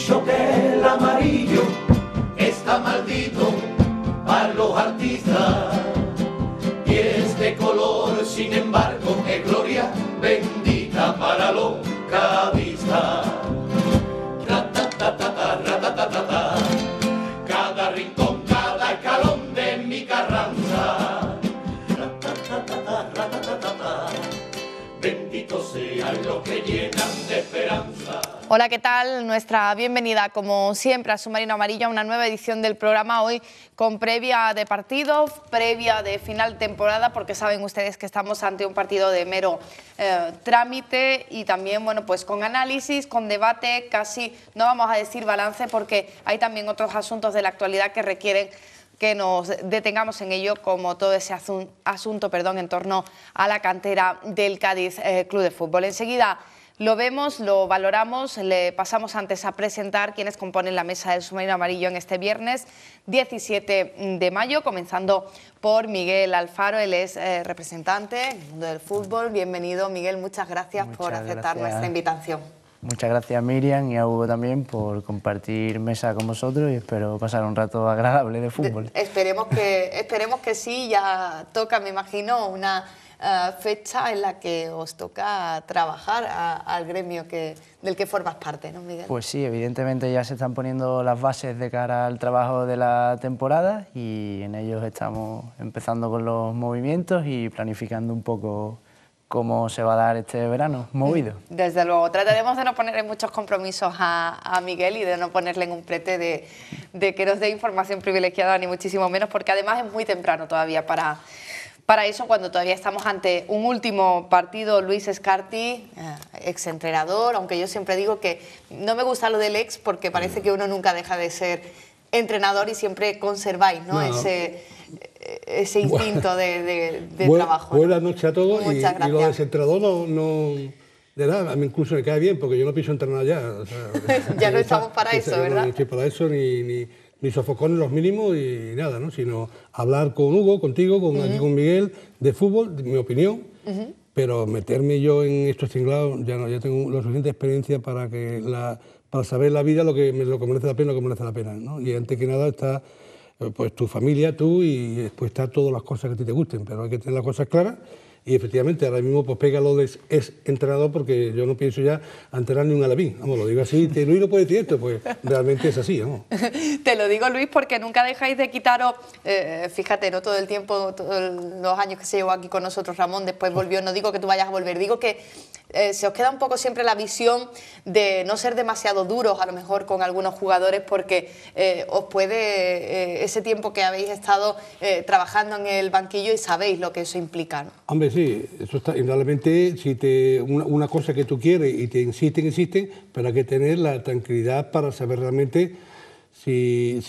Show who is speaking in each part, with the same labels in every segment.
Speaker 1: Shopping.
Speaker 2: nuestra bienvenida, como siempre, a Submarino Amarillo, a una nueva edición del programa hoy con previa de partido, previa de final temporada, porque saben ustedes que estamos ante un partido de mero eh, trámite y también, bueno, pues con análisis, con debate, casi no vamos a decir balance, porque hay también otros asuntos de la actualidad que requieren que nos detengamos en ello, como todo ese asunto, en torno a la cantera del Cádiz eh, Club de Fútbol. Enseguida. Lo vemos, lo valoramos, le pasamos antes a presentar quienes componen la mesa del submarino amarillo en este viernes 17 de mayo, comenzando por Miguel Alfaro, él es eh, representante del fútbol. Bienvenido Miguel, muchas gracias por aceptar nuestra invitación.
Speaker 1: Muchas gracias Miriam y a Hugo también por compartir mesa con vosotros y espero pasar un rato agradable de fútbol.
Speaker 2: esperemos que, esperemos que sí, ya toca, me imagino, una eh, fecha en la que os toca trabajar al gremio que, del que formas parte, ¿no, Miguel? Pues
Speaker 1: sí, evidentemente ya se están poniendo las bases de cara al trabajo de la temporada y en ellos estamos empezando con los movimientos y planificando un poco cómo se va a dar este verano, movido.
Speaker 2: Mm, desde luego, trataremos de no ponerle muchos compromisos a, Miguel y de no ponerle en un prete de, de que nos dé información privilegiada, ni muchísimo menos, porque además es muy temprano todavía para, para eso, cuando todavía estamos ante un último partido, Luis Escarti, eh, ex entrenador, aunque yo siempre digo que no me gusta lo del ex porque parece mm. que uno nunca deja de ser entrenador y siempre conserváis ¿no? ese, eh, ese instinto de, de, trabajo.
Speaker 3: Buenas noches a todos. y, lo entrenador no, de nada, a mí incluso me cae bien porque yo no pienso entrenar ya.
Speaker 2: ya no estamos para eso, ¿verdad? No
Speaker 3: estoy para eso ni ni sofocones los mínimos y nada, ¿no? Sino hablar con Hugo, contigo, con, Miguel, de fútbol, de mi opinión. Pero meterme yo en estos tinglados, ya no, ya tengo la suficiente experiencia para que la, para saber la vida lo que, lo merece la pena, lo que merece la pena, ¿no? Y antes que nada está eh, pues tu familia, tú y después está todas las cosas que a ti te gusten, pero hay que tener las cosas claras y efectivamente, ahora mismo pues Pega es entrenador porque yo no pienso ya entrenar ni un alabín. Vamos, lo digo así, te, Luis lo puede decir esto, pues realmente es así.
Speaker 2: te lo digo, Luis, porque nunca dejáis de quitaros, eh, fíjate, no todo el tiempo, todos los años que se llevó aquí con nosotros Ramón, después volvió, no digo que tú vayas a volver, digo que eh, se os queda un poco siempre la visión de no ser demasiado duros a lo mejor con algunos jugadores porque eh, os puede ese tiempo que habéis estado trabajando en el banquillo y sabéis lo que eso implica. ¿no?
Speaker 3: Hombre, sí, eso está, indudablemente, si te, una, cosa que tú quieres y te insisten, insisten, pero hay que tener la tranquilidad para saber realmente si,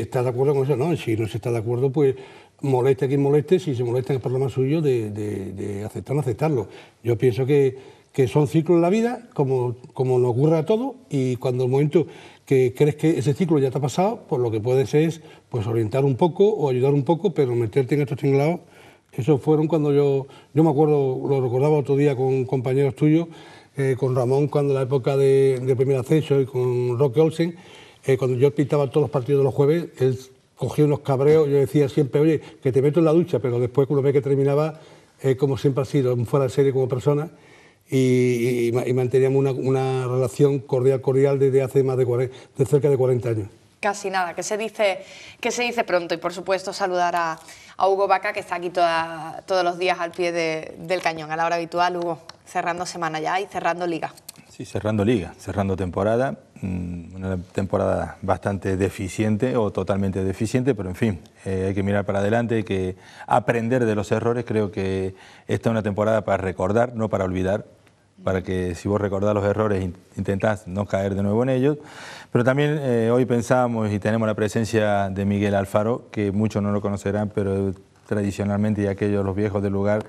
Speaker 3: estás de acuerdo con eso no. Si no se está de acuerdo, pues moleste a quien moleste, si se molesta es problema suyo de, aceptar aceptarlo. Yo pienso que, son ciclos en la vida, como, como nos ocurre a todos, y cuando el momento que crees que ese ciclo ya está pasado, pues lo que puedes es pues orientar un poco o ayudar un poco, pero meterte en estos tinglados eso fueron cuando yo, yo me acuerdo, lo recordaba otro día con compañeros tuyos, eh, con Ramón cuando la época de, primer ascenso y con Roque Olsen, eh, cuando yo pintaba todos los partidos de los jueves, él cogía unos cabreos, yo decía siempre, oye, que te meto en la ducha, pero después cuando ve que terminaba, eh, como siempre ha sido, fuera de serie como persona, y, manteníamos una, relación cordial, cordial desde hace más de, de cerca de 40 años
Speaker 2: casi nada, que se dice, que se dice pronto y por supuesto saludar a, Hugo Vaca que está aquí todos los días al pie del cañón, a la hora habitual, Hugo, cerrando semana ya y cerrando liga.
Speaker 4: Sí, cerrando liga, cerrando temporada, mm, una temporada bastante deficiente o totalmente deficiente, pero en fin, eh, hay que mirar para adelante, hay que aprender de los errores, creo que esta es una temporada para recordar, no para olvidar, para que si vos recordás los errores intentás no caer de nuevo en ellos. Pero también eh, hoy pensamos y tenemos la presencia de Miguel Alfaro, que muchos no lo conocerán, pero tradicionalmente y aquellos los viejos del lugar,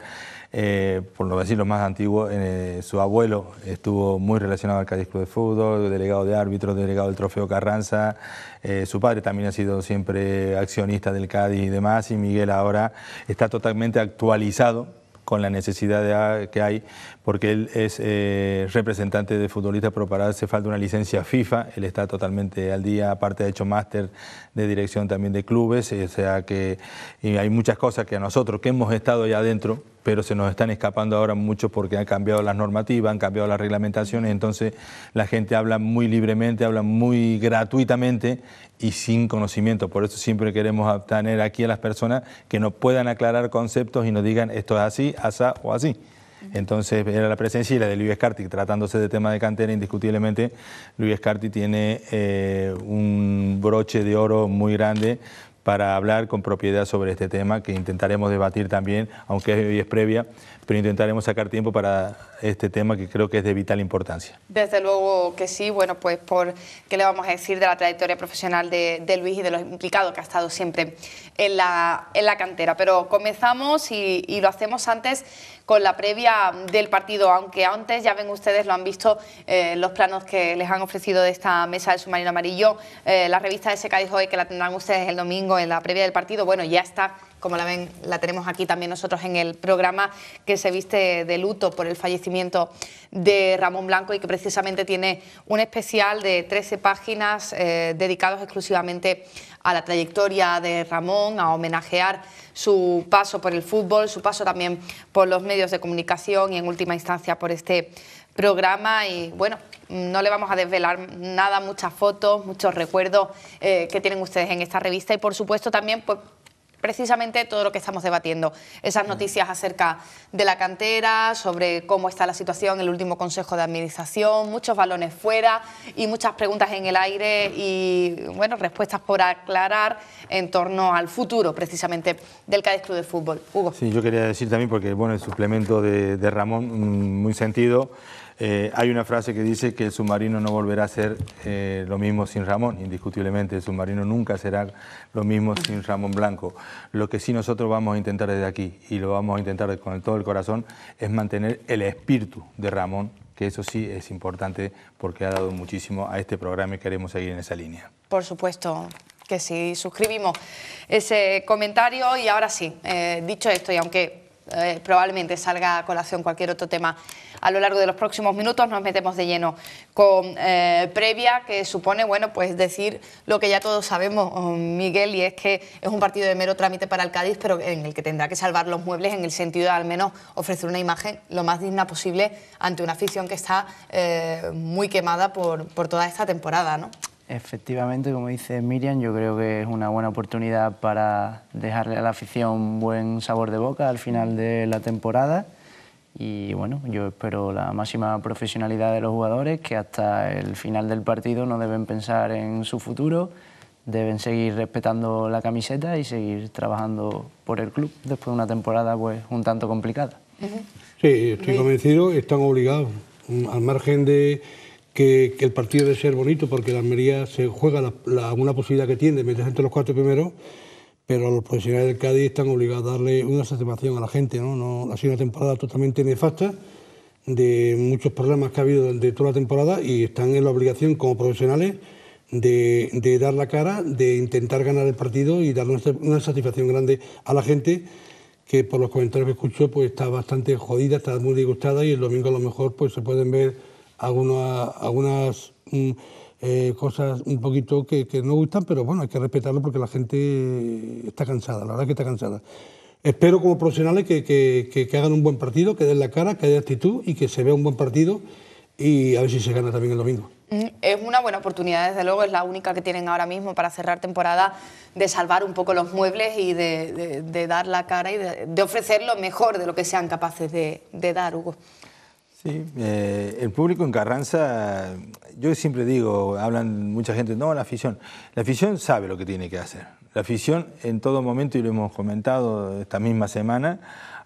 Speaker 4: eh, por no decir los más antiguos, eh, su abuelo estuvo muy relacionado al Cádiz Club de Fútbol, delegado de árbitros, delegado del Trofeo Carranza, su padre también ha sido siempre accionista del Cádiz y demás, y Miguel ahora está totalmente actualizado con la necesidad ah, que hay, porque él es eh, representante de futbolistas pero para falta una licencia FIFA, él está totalmente al día, aparte ha hecho máster de dirección también de clubes, eh, o sea que hay muchas cosas que a nosotros que hemos estado allá adentro, pero se nos están escapando ahora mucho porque han cambiado las normativas, han cambiado las reglamentaciones, entonces la gente habla muy libremente, habla muy gratuitamente y sin conocimiento. Por eso siempre queremos tener aquí a las personas que nos puedan aclarar conceptos y nos digan esto es así, asá o así. Entonces era la presencia y la de Luis Carti, tratándose de tema de cantera, indiscutiblemente Luis Carti tiene eh, un broche de oro muy grande para hablar con propiedad sobre este tema que intentaremos debatir también, aunque hoy es previa, pero intentaremos sacar tiempo para este tema que creo que es de vital importancia.
Speaker 2: Desde luego que sí, bueno, pues por qué le vamos a decir de la trayectoria profesional de, Luis y de los implicados que ha estado siempre en la, en la cantera. Pero comenzamos y, lo hacemos antes con la previa del partido, aunque antes ya ven ustedes, lo han visto eh, los planos que les han ofrecido de esta mesa del submarino amarillo, eh, la revista de Cádiz hoy que la tendrán ustedes el domingo en la previa del partido, bueno, ya está como la ven, la tenemos aquí también nosotros en el programa, que se viste de luto por el fallecimiento de Ramón Blanco y que precisamente tiene un especial de 13 páginas eh, dedicados exclusivamente a la trayectoria de Ramón, a homenajear su paso por el fútbol, su paso también por los medios de comunicación y en última instancia por este programa y bueno, no le vamos a desvelar nada, muchas fotos, muchos recuerdos eh, que tienen ustedes en esta revista y por supuesto también pues, precisamente todo lo que estamos debatiendo. Esas noticias acerca de la cantera, sobre cómo está la situación, el último Consejo de Administración, muchos balones fuera y muchas preguntas en el aire y, bueno, respuestas por aclarar en torno al futuro, precisamente, del Cádiz Club de Fútbol. Hugo.
Speaker 4: Sí, yo quería decir también, porque, bueno, el suplemento de Ramón, mm, muy sentido. Eh, hay una frase que dice que el submarino no volverá a ser eh, lo mismo sin Ramón, indiscutiblemente, el submarino nunca será lo mismo sin Ramón Blanco. Lo que sí nosotros vamos a intentar desde aquí, y lo vamos a intentar con todo el corazón, es mantener el espíritu de Ramón que eso sí es importante porque ha dado muchísimo a este programa y queremos seguir en esa línea.
Speaker 2: Por supuesto, que sí, suscribimos ese comentario y ahora sí, eh, dicho esto, y aunque probablemente salga a colación cualquier otro tema a lo largo de los próximos minutos nos metemos de lleno con eh, previa que supone, bueno, pues decir lo que ya todos sabemos, mm, Miguel, y es que es un partido de mero trámite para el Cádiz, pero en el que tendrá que salvar los muebles en el sentido de al menos ofrecer una imagen lo más digna posible ante una afición que está eh, muy quemada por, por toda esta temporada, ¿no?
Speaker 1: Efectivamente, como dice Miriam, yo creo que es una buena oportunidad para dejarle a la afición buen sabor de boca al final de la temporada y bueno, yo espero la máxima profesionalidad de los jugadores que hasta el final del partido no deben pensar en su futuro, deben seguir respetando la camiseta y seguir trabajando por el club después de una temporada pues un tanto complicada.
Speaker 3: Sí, estoy convencido, están obligados, mm, al margen de que, el partido debe ser bonito porque la Almería se juega la, una posibilidad que tiene de meterse entre los cuatro primeros, pero los profesionales del Cádiz están obligados a darle una satisfacción a la gente. ¿no? ha sido una temporada totalmente nefasta, de muchos problemas que ha habido de toda la temporada y están en la obligación como profesionales de, dar la cara, de intentar ganar el partido y dar una, satisfacción grande a la gente que por los comentarios que escucho pues está bastante jodida, está muy disgustada y el domingo a lo mejor pues se pueden ver algunas, algunas mm, eh, cosas un poquito que, no gustan, pero bueno, hay que respetarlo porque la gente está cansada, la verdad que está cansada. Espero como profesionales que, hagan un buen partido, que den la cara, que haya actitud y que se vea un buen partido y a ver si se gana también el domingo.
Speaker 2: Mm, es una buena oportunidad, desde luego, es la única que tienen ahora mismo para cerrar temporada de salvar un poco los muebles y de, dar la cara y de, de, ofrecer lo mejor de lo que sean capaces de, dar, Hugo.
Speaker 3: Sí,
Speaker 4: eh, el público en Carranza, yo siempre digo, hablan mucha gente, no, la afición. La afición sabe lo que tiene que hacer. La afición en todo momento, y lo hemos comentado esta misma semana,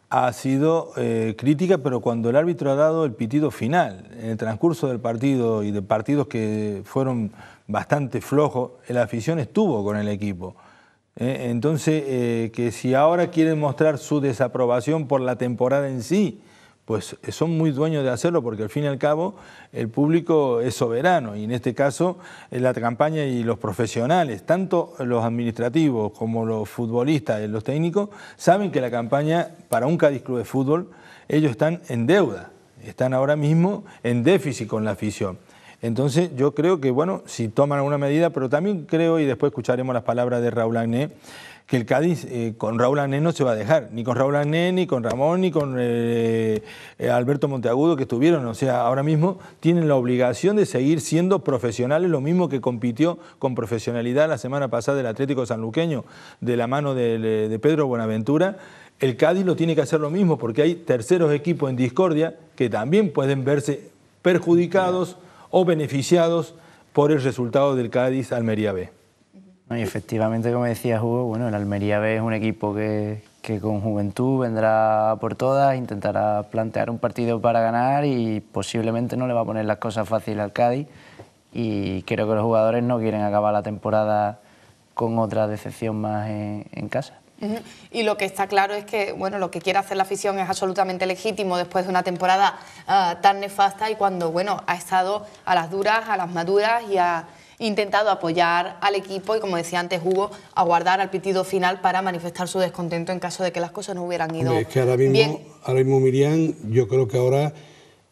Speaker 4: ha sido eh, crítica, pero cuando el árbitro ha dado el pitido final, en el transcurso del partido y de partidos que fueron bastante flojos, la afición estuvo con el equipo. ¿eh? entonces, que si ahora quieren mostrar su desaprobación por la temporada en sí, pues eh, son muy dueños de hacerlo porque al fin y al cabo el público es soberano y en este caso eh, la campaña y los profesionales, tanto los administrativos como los futbolistas y los técnicos, saben que la campaña para un Cádiz Club de Fútbol, ellos están en deuda, están ahora mismo en déficit con la afición. Entonces yo creo que, bueno, si toman alguna medida, pero también creo, y después escucharemos las palabras de Raúl Agné, que el Cádiz eh, con Raúl Ané no se va a dejar, ni con Raúl Ané, ni con Ramón, ni con eh, eh, Alberto Monteagudo que estuvieron. O sea, ahora mismo tienen la obligación de seguir siendo profesionales, lo mismo que compitió con profesionalidad la semana pasada el Atlético Sanluqueño, de la mano de, de Pedro Buenaventura. El Cádiz lo tiene que hacer lo mismo porque hay terceros equipos en discordia que también pueden verse perjudicados o beneficiados por el resultado del Cádiz Almería B.
Speaker 1: Y efectivamente, como decía Hugo, bueno, el Almería B es un equipo que, con juventud vendrá por todas, intentará plantear un partido para ganar y posiblemente no le va a poner las cosas fáciles al Cádiz. Y creo que los jugadores no quieren acabar la temporada con otra decepción más en, casa.
Speaker 2: Y lo que está claro es que bueno, lo que quiere hacer la afición es absolutamente legítimo después de una temporada ah, tan nefasta y cuando bueno, ha estado a las duras, a las maduras y a, intentado apoyar al equipo y, como decía antes Hugo, aguardar al pitido final para manifestar su descontento en caso de que las cosas no hubieran ido bien. Es que ahora mismo,
Speaker 3: ahora mismo, Miriam, yo creo que ahora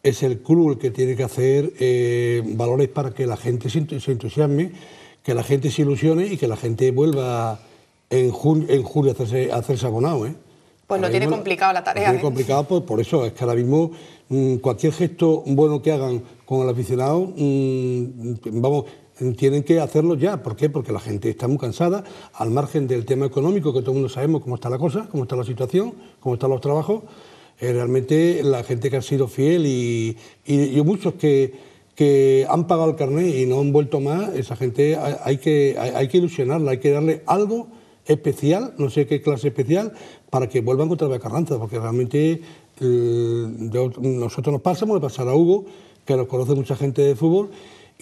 Speaker 3: es el club el que tiene que hacer eh, valores para que la gente se entusiasme, que la gente se ilusione y que la gente vuelva en, julio, en julio a hacerse, a abonado. ¿eh?
Speaker 2: Pues lo tiene complicado la tarea. Lo tiene ¿eh? complicado
Speaker 3: por eso, es que ahora mismo mm, cualquier gesto bueno que hagan con el aficionado, mm, vamos, tienen que hacerlo ya. ¿Por qué? Porque la gente está muy cansada, al margen del tema económico, que todo el mundo sabemos cómo está la cosa, cómo está la situación, cómo están los trabajos. Eh, realmente la gente que ha sido fiel y, y, muchos que, han pagado el carnet y no han vuelto más, esa gente hay, que, hay, que ilusionarla, hay que darle algo especial, no sé qué clase especial, para que vuelvan contra la Carranza, porque realmente eh, nosotros nos pasamos, le pasar a Hugo, que nos conoce mucha gente de fútbol,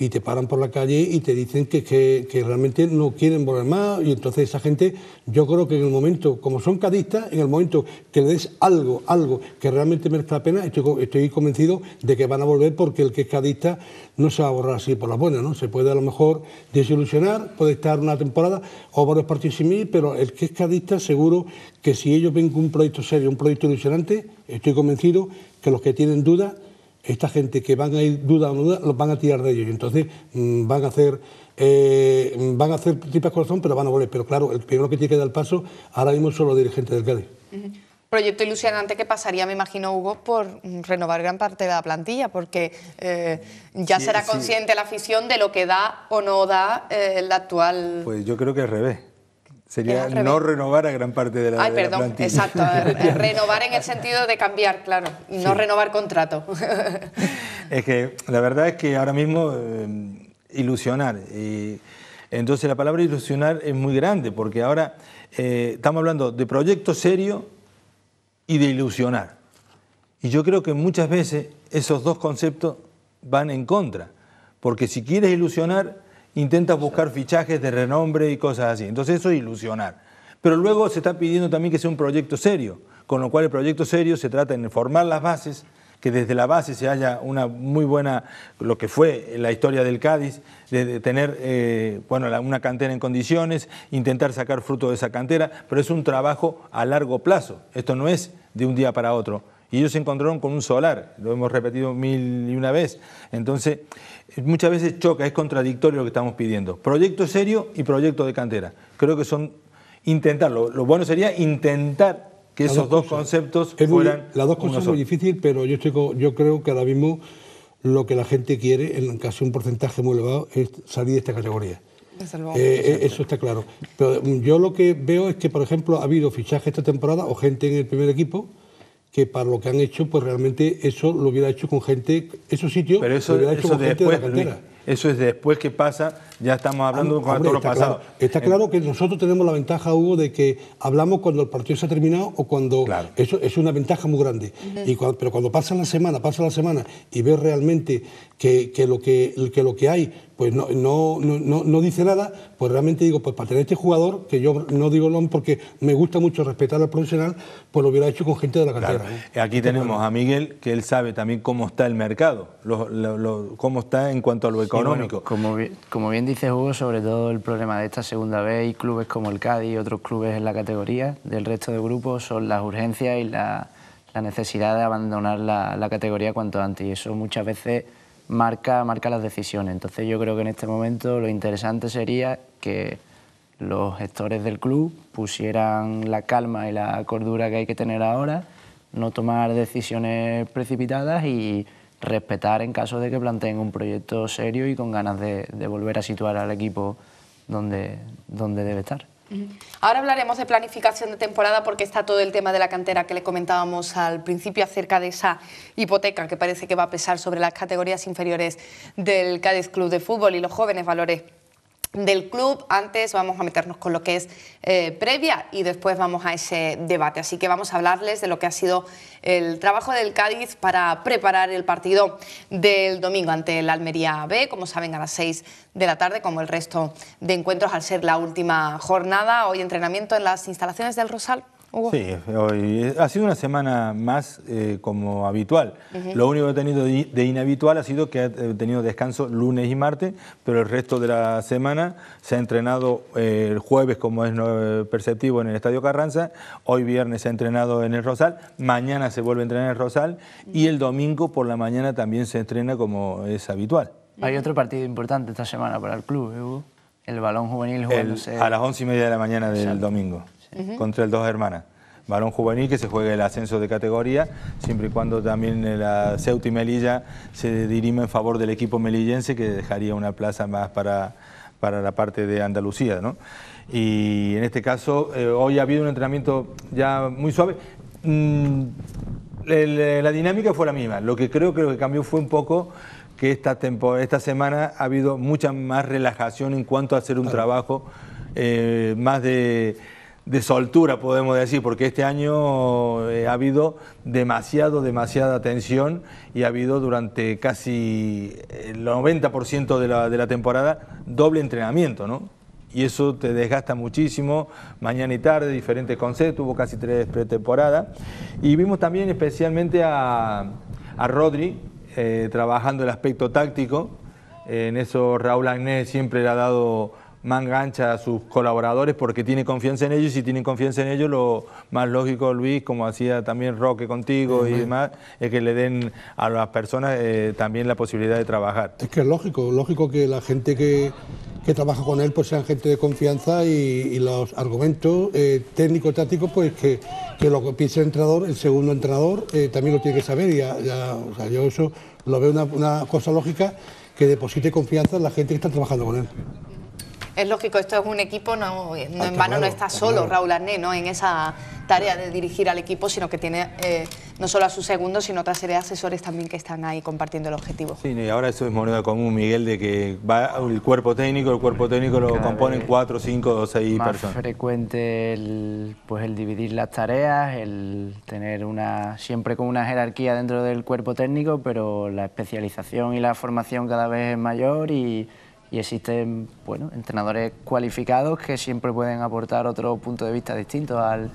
Speaker 3: y te paran por la calle y te dicen que, realmente no quieren volver más y entonces esa gente, yo creo que en el momento, como son cadistas, en el momento que le des algo, algo que realmente merezca la pena, estoy, convencido de que van a volver porque el que es cadista no se va a borrar así por las buenas, ¿no? Se puede a lo mejor desilusionar, puede estar una temporada o varios partidos sin pero el que es cadista seguro que si ellos ven un proyecto serio, un proyecto ilusionante, estoy convencido que los que tienen dudas esta gente que van a ir duda o no duda, los van a tirar de ellos. Entonces mm, van a hacer eh, van a hacer tripas corazón, pero van a volver. Pero claro, el primero que tiene que dar paso ahora mismo son los dirigentes del Cádiz.
Speaker 2: Proyecto ilusionante que pasaría, me imagino, Hugo, por mm, renovar gran parte de la plantilla, porque eh, ya será consciente la afición de lo que da o no da eh, el actual.
Speaker 4: Pues yo creo que al revés. Sería no renovar a gran parte de la, Ay, perdón, Exacto, eh,
Speaker 2: renovar en el sentido de cambiar, claro, no renovar contrato.
Speaker 4: es que la verdad es que ahora mismo eh, ilusionar. Y entonces la palabra ilusionar es muy grande, porque ahora eh, estamos hablando de proyecto serio y de ilusionar. Y yo creo que muchas veces esos dos conceptos van en contra, porque si quieres ilusionar intenta buscar fichajes de renombre y cosas así. Entonces eso es ilusionar. Pero luego se está pidiendo también que sea un proyecto serio, con lo cual el proyecto serio se trata en formar las bases, que desde la base se haya una muy buena, lo que fue la historia del Cádiz, de tener eh, bueno, una cantera en condiciones, intentar sacar fruto de esa cantera, pero es un trabajo a largo plazo, esto no es de un día para otro. Y ellos se encontraron con un solar, lo hemos repetido mil y una vez. Entonces, muchas veces choca, es contradictorio lo que estamos pidiendo. Proyecto serio y proyecto de cantera. Creo que son intentarlo. Lo bueno sería intentar que esos dos, conceptos es fueran. las dos cosas son muy
Speaker 3: difícil, pero yo, estoy, yo creo que ahora mismo lo que la gente quiere, en casi un porcentaje muy elevado, es salir de esta categoría. Eh, eh, eso está claro. Pero mm, yo lo que veo es que, por ejemplo, ha habido fichaje esta temporada o gente en el primer equipo que para lo que han hecho, pues realmente eso lo hubiera hecho con gente, esos sitios eso, con gente de la
Speaker 4: eso es después que pasa, ya estamos hablando ah, con todo lo pasado. está claro que
Speaker 3: nosotros tenemos la ventaja, Hugo, de que hablamos cuando el partido se ha terminado o cuando... Claro. Eso es una ventaja muy grande. y pero cuando pasa la semana, pasa la semana y ves realmente que, lo que, que lo que hay pues no, no, dice nada, pues realmente digo, pues para tener este jugador, que yo no digo lo porque me gusta mucho respetar al profesional, pues lo hubiera hecho con gente de la cantera.
Speaker 4: Aquí tenemos a Miguel, que él sabe también cómo está el mercado, cómo está en cuanto a lo económico. como,
Speaker 3: bien, dice Hugo,
Speaker 1: sobre todo el problema de esta segunda vez y clubes como el Cádiz y otros clubes en la categoría del resto de grupos son las urgencias y la, la necesidad de abandonar la, la categoría cuanto antes. Y eso muchas veces marca, las decisiones. Entonces yo creo que en este momento lo interesante sería que los gestores del club pusieran la calma y la cordura que hay que tener ahora, no tomar decisiones precipitadas y respetar en caso de que planteen un proyecto serio y con ganas de, de volver a situar al equipo donde, donde debe estar.
Speaker 2: Ahora hablaremos de planificación de temporada porque está todo el tema de la cantera que le comentábamos al principio acerca de esa hipoteca que parece que va a pesar sobre las categorías inferiores del Cádiz Club de Fútbol y los jóvenes valores del club. Antes vamos a meternos con lo que es eh, previa y después vamos a ese debate. Así que vamos a hablarles de lo que ha sido el trabajo del Cádiz para preparar el partido del domingo ante el Almería B, como saben, a las 6 de la tarde, como el resto de encuentros al ser la última jornada. Hoy entrenamiento en las instalaciones del Rosal. Oh, sí,
Speaker 4: hoy ha sido una semana más eh, como habitual. Lo único que ha tenido de inhabitual ha sido que ha tenido descanso lunes y martes, pero el resto de la semana se ha entrenado eh, el jueves, como es eh, perceptivo, en el Estadio Carranza, hoy viernes se ha entrenado en el Rosal, mañana se vuelve a entrenar en el Rosal y el domingo por la mañana también se entrena como es habitual. Hay otro partido importante esta semana para el club, El balón juvenil a las once y media de la mañana del domingo contra el Dos Hermanas. Varón juvenil que se juega el ascenso de categoría, siempre y cuando también eh, la Ceuta y Melilla se dirima en favor del equipo melillense, que dejaría una plaza más para, para la parte de Andalucía. Y en este caso, eh, hoy ha habido un entrenamiento ya muy suave. Mm, eh, la dinámica fue la misma. Lo que creo, que lo que cambió fue un poco que esta, esta semana ha habido mucha más relajación en cuanto a hacer un trabajo más de de soltura, podemos decir, porque este año eh, ha habido demasiado, demasiada tensión y ha habido durante casi eh, el 90% de la, temporada doble entrenamiento, ¿no? Y eso te desgasta muchísimo, mañana y tarde, diferentes conceptos, hubo casi tres pretemporadas. Y vimos también especialmente a, a Rodri eh, trabajando el aspecto táctico, en eso Raúl Agnés siempre le ha dado mangancha a sus colaboradores porque tiene confianza en ellos y si tienen confianza en ellos, lo más lógico, Luis, como hacía también Roque contigo y demás, es que le den a las personas eh, también la posibilidad de trabajar.
Speaker 3: Es que es lógico, lógico que la gente que, que trabaja con él pues sean gente de confianza y, los argumentos eh, técnicos, técnico-tácticos pues que, que, lo que piensa el entrenador, el segundo entrenador eh, también lo tiene que saber ya, yo eso lo veo una, una cosa lógica que deposite confianza en la gente que está trabajando con él
Speaker 2: es lógico, esto es un equipo, no, en vano no está solo Raúl Arné en esa tarea de dirigir al equipo, sino que tiene eh, no solo a su segundo sino otra serie de asesores también que están ahí compartiendo el objetivo.
Speaker 4: Sí, y ahora eso es moneda común, Miguel, de que va el cuerpo técnico, el cuerpo técnico lo componen eh, cuatro, cinco o seis más personas. frecuente
Speaker 1: el, pues el dividir las tareas, el tener una siempre con una jerarquía dentro del cuerpo técnico, pero la especialización y la formación cada vez es mayor y y existen bueno, entrenadores cualificados que siempre pueden aportar otro punto de vista distinto al,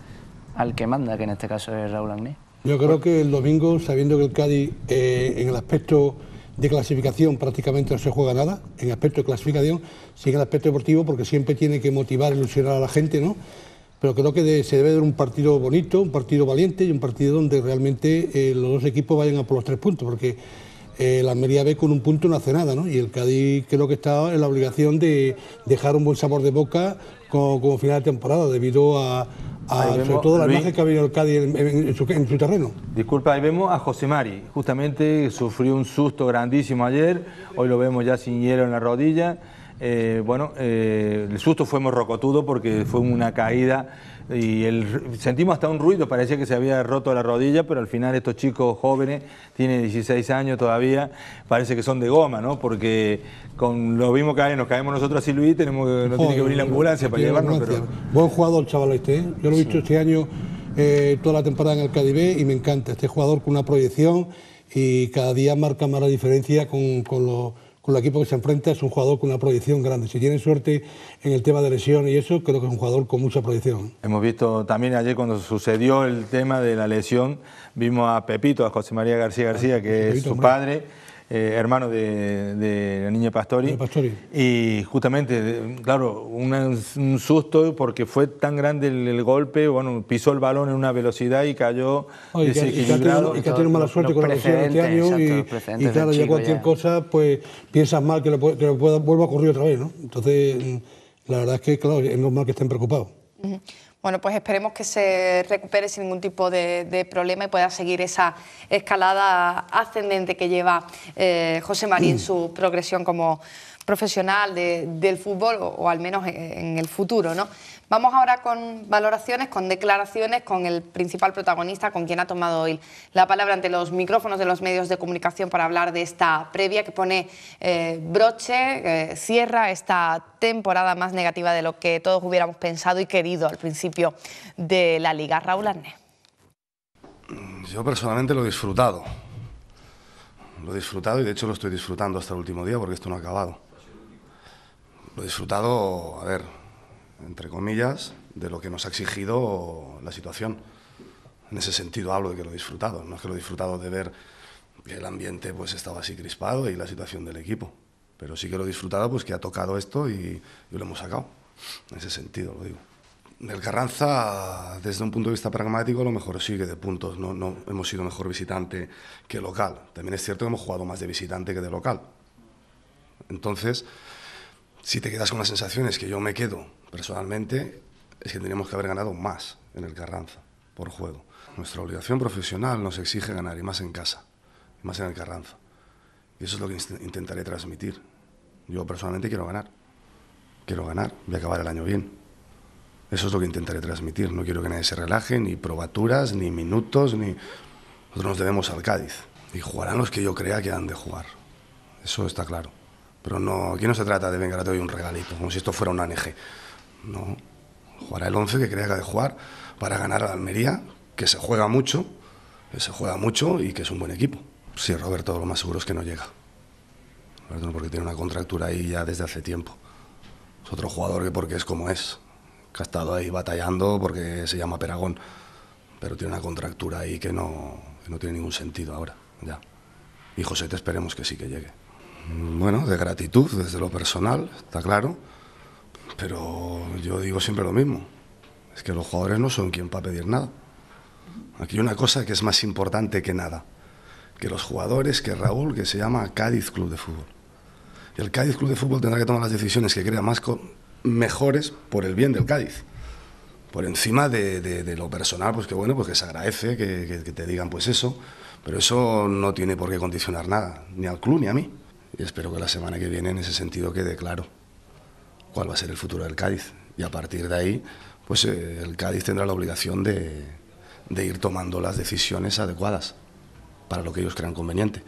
Speaker 1: que manda, que en este caso es Raúl Agné.
Speaker 3: Yo creo que el domingo, sabiendo que el Cádiz eh, en el aspecto de clasificación prácticamente no se juega nada, en el aspecto de clasificación, sí en el aspecto deportivo, porque siempre tiene que motivar, ilusionar a la gente, ¿no? Pero creo que se debe dar un partido bonito, un partido valiente y un partido donde realmente eh, los dos equipos vayan a por los tres puntos, porque eh, ...la Almería B con un punto no hace nada, ¿no? Y el Cádiz creo que está en la obligación de dejar un buen sabor de boca como, final de temporada, debido a, a sobre todo la Luis, que ha venido el Cádiz en, su, terreno.
Speaker 4: Disculpa, ahí vemos a José Mari... justamente sufrió un susto grandísimo ayer, hoy lo vemos ya sin hielo en la rodilla eh, bueno, eh, el susto fue morrocotudo porque fue una caída y el, sentimos hasta un ruido, parecía que se había roto la rodilla, pero al final estos chicos jóvenes, tienen 16 años todavía, parece que son de goma, ¿no? Porque con lo mismo que nos caemos nosotros así Luis tenemos no tiene que venir la ambulancia para llevarnos.
Speaker 3: Buen jugador, chaval, este. ¿eh? Yo lo he visto este año toda la temporada en el Cadibé y me encanta. Este jugador con una proyección y cada día marca más la diferencia con, con los con el equipo que se enfrenta, es un jugador con una proyección grande. Si tiene suerte en el tema de lesión y eso, creo que es un jugador con mucha proyección.
Speaker 4: Hemos visto también ayer cuando sucedió el tema de la lesión, vimos a Pepito, a José María García García, que es su padre eh, hermano de, la niña Pastori. Y justamente, claro, un susto porque fue tan grande el, golpe, bueno, pisó el balón en una velocidad y cayó desequilibrado. y que mala suerte con la lesión este año y,
Speaker 3: claro, ya cualquier cosa, pues piensas mal que, lo, pueda, vuelva a ocurrir otra vez, ¿no? Entonces, la verdad es que, claro, es normal que estén preocupados.
Speaker 2: Bueno, pues esperemos que se recupere sin ningún tipo de, problema y pueda seguir esa escalada ascendente que lleva eh, José María en su progresión como profesional del fútbol, o, al menos en, en el futuro, ¿no? Vamos ahora con valoraciones, con declaraciones, con el principal protagonista, con quien ha tomado hoy la palabra ante los micrófonos de los medios de comunicación para hablar de esta previa que pone eh, broche, eh, cierra esta temporada más negativa de lo que todos hubiéramos pensado y querido al principio de la liga. Raúl Arnés.
Speaker 5: Yo personalmente lo he disfrutado. Lo he disfrutado y de hecho lo estoy disfrutando hasta el último día porque esto no ha acabado. Lo he disfrutado, a ver, entre comillas, de lo que nos ha exigido la situación. En ese sentido hablo de que lo he disfrutado, no es que lo he disfrutado de ver que el ambiente pues estaba así crispado y la situación del equipo, pero sí que lo he disfrutado pues que ha tocado esto y, lo hemos sacado, en ese sentido lo digo. El Carranza, desde un punto de vista pragmático, lo mejor sigue de puntos. No, no hemos sido mejor visitante que local. También es cierto que hemos jugado más de visitante que de local. Entonces, si te quedas con las sensaciones que yo me quedo personalmente, es que tendríamos que haber ganado más en el Carranza por juego. Nuestra obligación profesional nos exige ganar, y más en casa, y más en el Carranza. Y eso es lo que intentaré transmitir. Yo personalmente quiero ganar. Quiero ganar, voy a acabar el año bien. Eso es lo que intentaré transmitir. No quiero que nadie se relaje, ni probaturas, ni minutos, ni... Nosotros nos debemos al Cádiz. Y jugarán los que yo crea que han de jugar. Eso está claro. Pero no, aquí no se trata de, venga, te doy un regalito, como si esto fuera un ANG. No, jugará el 11 que crea que ha de jugar para ganar a la Almería, que se juega mucho, que se juega mucho y que es un buen equipo. Sí, Roberto lo más seguro es que no llega. porque tiene una contractura ahí ya desde hace tiempo. Es otro jugador que porque es como es, que ha estado ahí batallando porque se llama Peragón, pero tiene una contractura ahí que no, no tiene ningún sentido ahora, ya. Y José, te esperemos que sí que llegue. Bueno, de gratitud desde lo personal, está claro. Pero yo digo siempre lo mismo, es que los jugadores no son quien para pedir nada. Aquí hay una cosa que es más importante que nada, que los jugadores, que Raúl, que se llama Cádiz Club de Fútbol. Y el Cádiz Club de Fútbol tendrá que tomar las decisiones que crea más mejores por el bien del Cádiz. Por encima de, lo personal, pues que bueno, pues que se agradece que, que te digan pues eso, pero eso no tiene por qué condicionar nada, ni al club ni a mí. Y espero que la semana que viene en ese sentido quede claro cuál va a ser el futuro del Cádiz. Y a partir de ahí, pues eh, el Cádiz tendrá la obligación de, ir tomando las decisiones adecuadas para lo que ellos crean conveniente.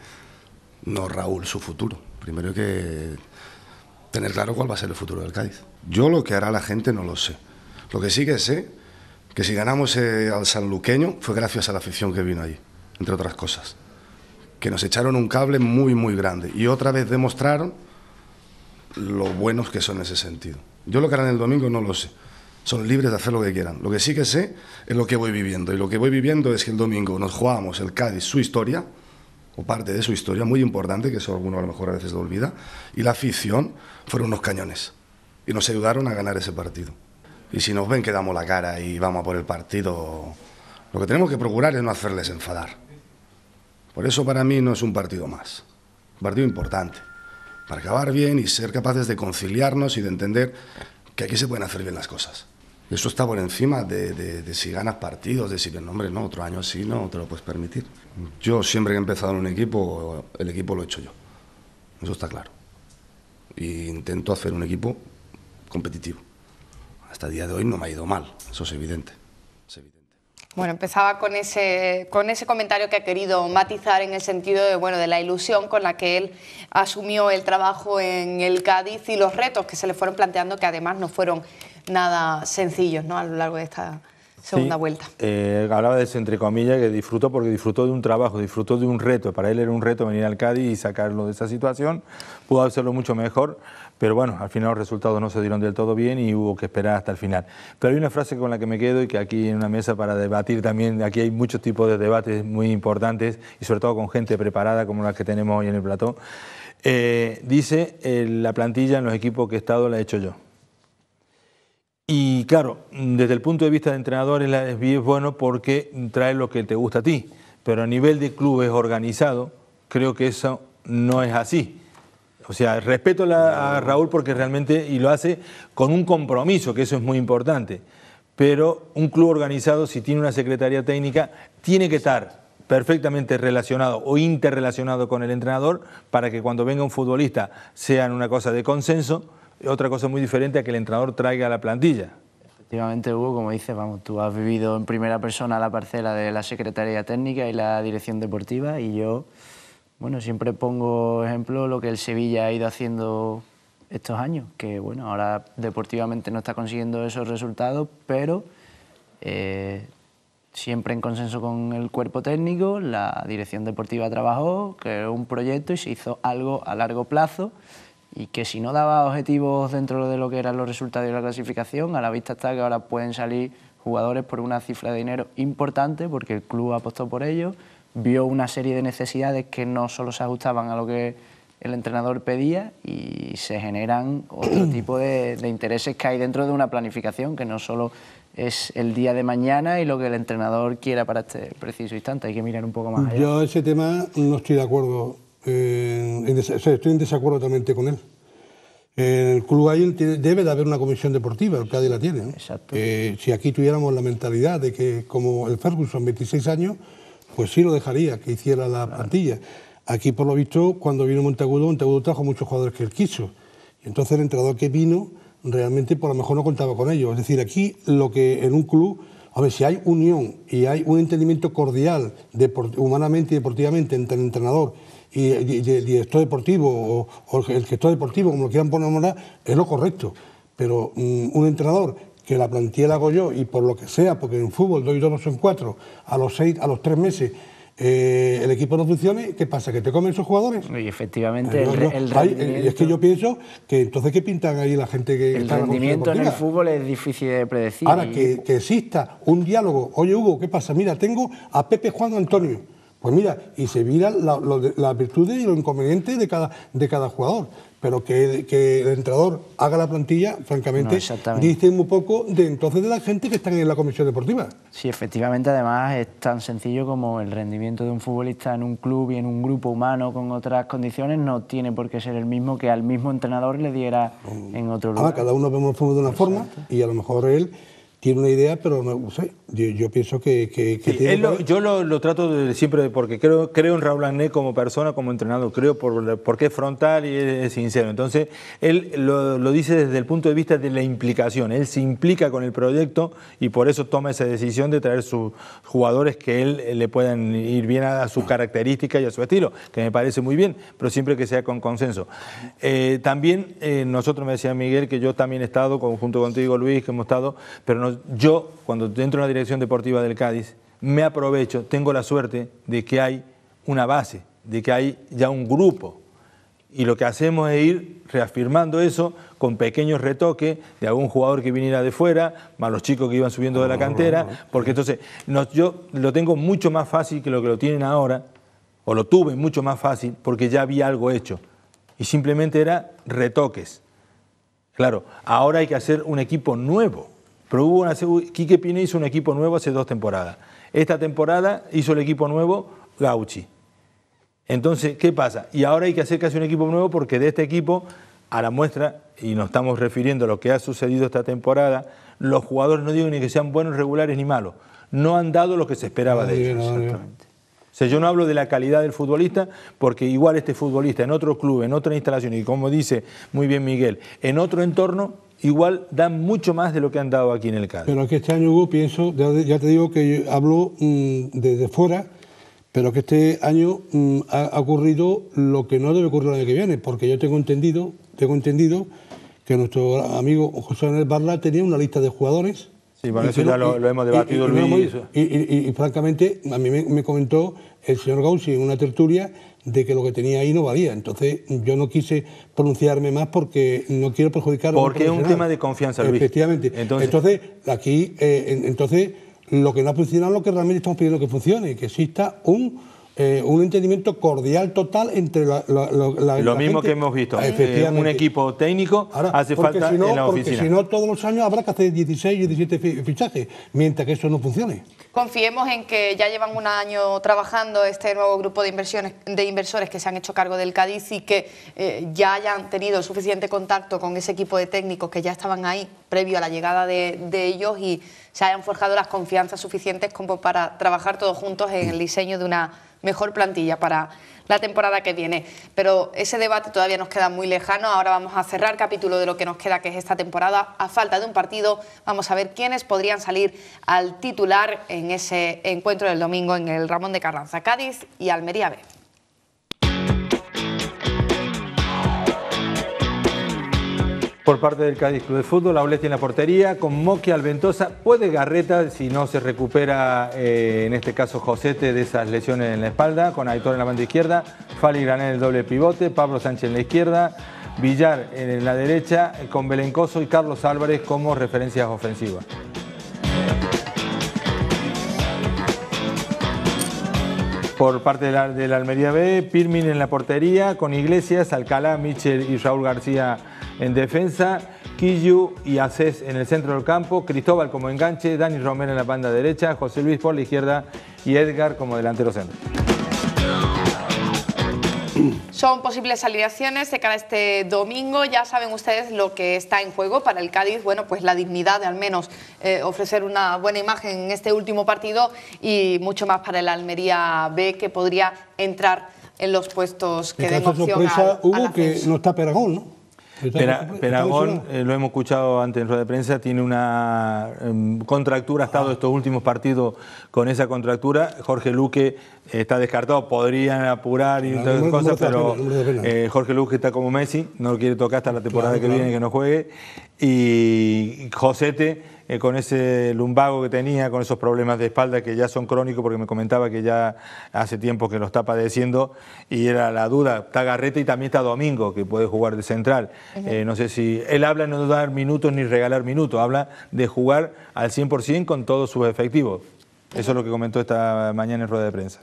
Speaker 5: No Raúl su futuro. Primero hay que tener claro cuál va a ser el futuro del Cádiz. Yo lo que hará la gente no lo sé. Lo que sí que sé, que si ganamos eh, al sanluqueño fue gracias a la afición que vino allí, entre otras cosas. Que nos echaron un cable muy, muy grande. Y otra vez demostraron lo buenos que son en ese sentido. Yo lo que harán el domingo no lo sé. Son libres de hacer lo que quieran. Lo que sí que sé es lo que voy viviendo. Y lo que voy viviendo es que el domingo nos jugamos el Cádiz su historia, o parte de su historia, muy importante, que eso alguno a lo mejor a veces lo olvida, y la afición fueron unos cañones. Y nos ayudaron a ganar ese partido. Y si nos ven que damos la cara y vamos a por el partido, lo que tenemos que procurar es no hacerles enfadar. Por eso para mí no es un partido más, un partido importante para acabar bien y ser capaces de conciliarnos y de entender que aquí se pueden hacer bien las cosas. eso está por encima de, de, si ganas partidos, de si, bien, hombre, no, otro año sí, no te lo puedes permitir. Yo siempre que he empezado en un equipo, el equipo lo he hecho yo. Eso está claro. Y intento hacer un equipo competitivo. Hasta el día de hoy no me ha ido mal, eso es evidente.
Speaker 2: Bueno, empezaba con ese, con ese comentario que ha querido matizar en el sentido de, bueno, de la ilusión con la que él asumió el trabajo en el Cádiz y los retos que se le fueron planteando, que además no fueron nada sencillos ¿no? a lo largo de esta segunda vuelta. Eh,
Speaker 4: hablaba de ese entre comillas, que disfrutó porque disfrutó de un trabajo, disfrutó de un reto. Para él era un reto venir al Cádiz y sacarlo de esa situación. Pudo hacerlo mucho mejor. Pero bueno, al final los resultados no se dieron del todo bien y hubo que esperar hasta el final. Pero hay una frase con la que me quedo y que aquí en una mesa para debatir también, aquí hay muchos tipos de debates muy importantes y sobre todo con gente preparada como la que tenemos hoy en el plató. Eh, dice, eh, la plantilla en los equipos que he estado la he hecho yo. Y claro, desde el punto de vista de entrenadores es bueno porque trae lo que te gusta a ti, pero a nivel de clubes organizado, creo que eso no es así. O sea, respeto a Raúl porque realmente, y lo hace con un compromiso, que eso es muy importante. Pero un club organizado, si tiene una secretaría técnica, tiene que estar perfectamente relacionado o interrelacionado con el entrenador para que cuando venga un futbolista sean una cosa de consenso, otra cosa muy diferente a que el entrenador traiga a la plantilla.
Speaker 1: Efectivamente, Hugo, como dices, vamos, tú has vivido en primera persona la parcela de la Secretaría Técnica y la Dirección Deportiva y yo bueno, siempre pongo ejemplo lo que el Sevilla ha ido haciendo estos años, que bueno, ahora deportivamente no está consiguiendo esos resultados, pero eh, siempre en consenso con el cuerpo técnico, la dirección deportiva trabajó, creó un proyecto y se hizo algo a largo plazo y que si no daba objetivos dentro de lo que eran los resultados de la clasificación, a la vista está que ahora pueden salir jugadores por una cifra de dinero importante porque el club apostó por ellos vio una serie de necesidades que no solo se ajustaban a lo que el entrenador pedía y se generan otro tipo de, intereses que hay dentro de una planificación, que no solo es el día de mañana y lo que el entrenador quiera para este preciso instante, hay que mirar un poco más allá.
Speaker 3: Yo ese tema no estoy de acuerdo, eh, estoy en desacuerdo totalmente con él. el club ahí debe de haber una comisión deportiva, el Cádiz la tiene. si aquí tuviéramos la mentalidad de que como el Ferguson, 26 años, pues sí lo dejaría, que hiciera la plantilla. Aquí, por lo visto, cuando vino Monteagudo, Monteagudo trajo muchos jugadores que él quiso. Y entonces el entrenador que vino realmente por lo mejor no contaba con ellos. Es decir, aquí lo que en un club, a ver, si hay unión y hay un entendimiento cordial humanamente y deportivamente entre el entrenador y el director deportivo o, el gestor deportivo, como lo quieran poner es lo correcto. Pero mm, un entrenador que la plantilla la hago yo y por lo que sea, porque en fútbol doy dos son cuatro, a los seis, a los tres meses eh, el equipo no funciona, ¿qué pasa? ¿Que te comen esos jugadores?
Speaker 1: Y efectivamente, el, rendimiento... Eh, y es que
Speaker 3: yo pienso que entonces, ¿qué pintan ahí la gente que El rendimiento en el
Speaker 1: fútbol es difícil de predecir. Ahora, que,
Speaker 3: exista un diálogo. Oye, Hugo, ¿qué pasa? Mira, tengo a Pepe Juan Antonio. Pues mira, y se miran las virtudes y los inconvenientes de cada jugador pero que, el entrenador haga la plantilla, francamente, dice muy poco de entonces de la gente que está en la comisión deportiva.
Speaker 1: Sí, efectivamente, además es tan sencillo como el rendimiento de un futbolista en un club y en un grupo humano con otras condiciones no tiene por qué ser el mismo que al mismo entrenador le diera en otro lugar. cada uno
Speaker 3: vemos el fútbol de una forma y a lo mejor él tiene una idea, pero no sé, yo, pienso que, tiene...
Speaker 4: yo lo, trato de, siempre porque creo, creo en Raúl Agné como persona, como entrenador, creo por, porque es frontal y es, sincero. Entonces, él lo, dice desde el punto de vista de la implicación, él se implica con el proyecto y por eso toma esa decisión de traer sus jugadores que él eh, le puedan ir bien a, sus características y a su estilo, que me parece muy bien, pero siempre que sea con consenso. Eh, también eh, nosotros me decía Miguel que yo también he estado, junto contigo Luis, que hemos estado, pero no yo, cuando entro en la dirección deportiva del Cádiz, me aprovecho, tengo la suerte de que hay una base, de que hay ya un grupo. Y lo que hacemos es ir reafirmando eso con pequeños retoques de algún jugador que viniera de fuera, más los chicos que iban subiendo de la ah, cantera, porque entonces yo lo tengo mucho más fácil que lo que lo tienen ahora, o lo tuve mucho más fácil, porque ya había algo hecho. Y simplemente era retoques. Claro, ahora hay que hacer un equipo nuevo pero hubo una, Quique Pine hizo un equipo nuevo hace dos temporadas. Esta temporada hizo el equipo nuevo Gauchi. Entonces, ¿qué pasa? Y ahora hay que hacer casi un equipo nuevo porque de este equipo, a la muestra, y nos estamos refiriendo a lo que ha sucedido esta temporada, los jugadores no digo ni que sean buenos, regulares ni malos. No han dado lo que se esperaba de ellos. exactamente sea, yo no hablo de la calidad del futbolista, porque igual este futbolista en otro club, en otra instalación, y como dice muy bien Miguel, en otro entorno, igual dan mucho más de lo que han dado aquí en el Cádiz.
Speaker 3: Pero que este año, Hugo, pienso, ya, te digo que hablo mm, desde fuera, pero que este año mm, ha, ocurrido lo que no debe ocurrir el año que viene, porque yo tengo entendido, tengo entendido que nuestro amigo José Manuel Barla tenía una lista de jugadores Sí, bueno, eso ya lo, hemos debatido, y, Luis. Y, francamente, a mí me, comentó el señor Gaussi en una tertulia de que lo que tenía ahí no valía. Entonces, yo no quise pronunciarme más porque no quiero perjudicar a Porque es un tema de confianza, Luis. Efectivamente. Entonces, aquí, eh, entonces, lo que no ha funcionado es lo que realmente estamos pidiendo que funcione, que exista un eh, un entendimiento cordial total entre la, Lo
Speaker 4: mismo que hemos visto. Efectivamente. un equipo técnico Ahora, hace falta en la oficina. Porque si
Speaker 2: no,
Speaker 3: todos los años habrá que hacer 16, 17 fichajes, mientras que eso no funcione.
Speaker 2: Confiemos en que ya llevan un año trabajando este nuevo grupo de, inversiones, de inversores que se han hecho cargo del Cádiz y que eh, ya hayan tenido suficiente contacto con ese equipo de técnicos que ya estaban ahí previo a la llegada de, de ellos y se hayan forjado las confianzas suficientes como para trabajar todos juntos en el diseño de una mejor plantilla para la temporada que viene. Pero ese debate todavía nos queda muy lejano. Ahora vamos a cerrar capítulo de lo que nos queda, que es esta temporada. A falta de un partido, vamos a ver quiénes podrían salir al titular en ese encuentro del domingo en el Ramón de Carranza, Cádiz y Almería B.
Speaker 3: por parte del Cádiz Club de
Speaker 4: Fútbol. Aulesti en la portería, con Moque Alventosa. Puede Garreta, si no se recupera, eh, en este caso Josete, de esas lesiones en la espalda, con Aitor en la banda izquierda, Fali Granel en el doble pivote, Pablo Sánchez en la izquierda, Villar en la derecha, eh, con Belencoso y Carlos Álvarez como referencias ofensivas. por parte del Almería B, Pirmin en la portería, con Iglesias, Alcalá, Michel y Raúl García en defensa, Kiyu y Aces en el centro del campo, Cristóbal como enganche, Dani Romero en la banda derecha, José Luis por la izquierda y Edgar como delantero centro.
Speaker 2: Son posibles alineaciones de cara a este domingo. Ya saben ustedes lo que está en juego para el Cádiz. Bueno, pues la dignidad de al menos eh, ofrecer una buena imagen en este último partido y mucho más para el Almería B que podría entrar en los puestos que den opción sorpresa,
Speaker 3: Hugo, que no está Peragón, ¿no?
Speaker 4: pero Peragón, eh, lo hemos escuchado antes en rueda de prensa, tiene una em, contractura, ha estado estos últimos partidos con esa contractura. Jorge Luque eh, está descartado, podrían apurar y otras cosas, pero eh, Jorge Luque está como Messi, no lo quiere tocar hasta la temporada que viene que no juegue. Y Josete eh, con ese lumbago que tenía, con esos problemas de espalda que ya son crónicos, porque me comentaba que ya hace tiempo que lo está padeciendo, y era la duda, está Garreta y también está Domingo, que puede jugar de central. Eh, no sé si él habla no dar minutos ni regalar minutos, habla de jugar al 100% con todos sus efectivos. Eso es lo que comentó esta mañana en rueda de prensa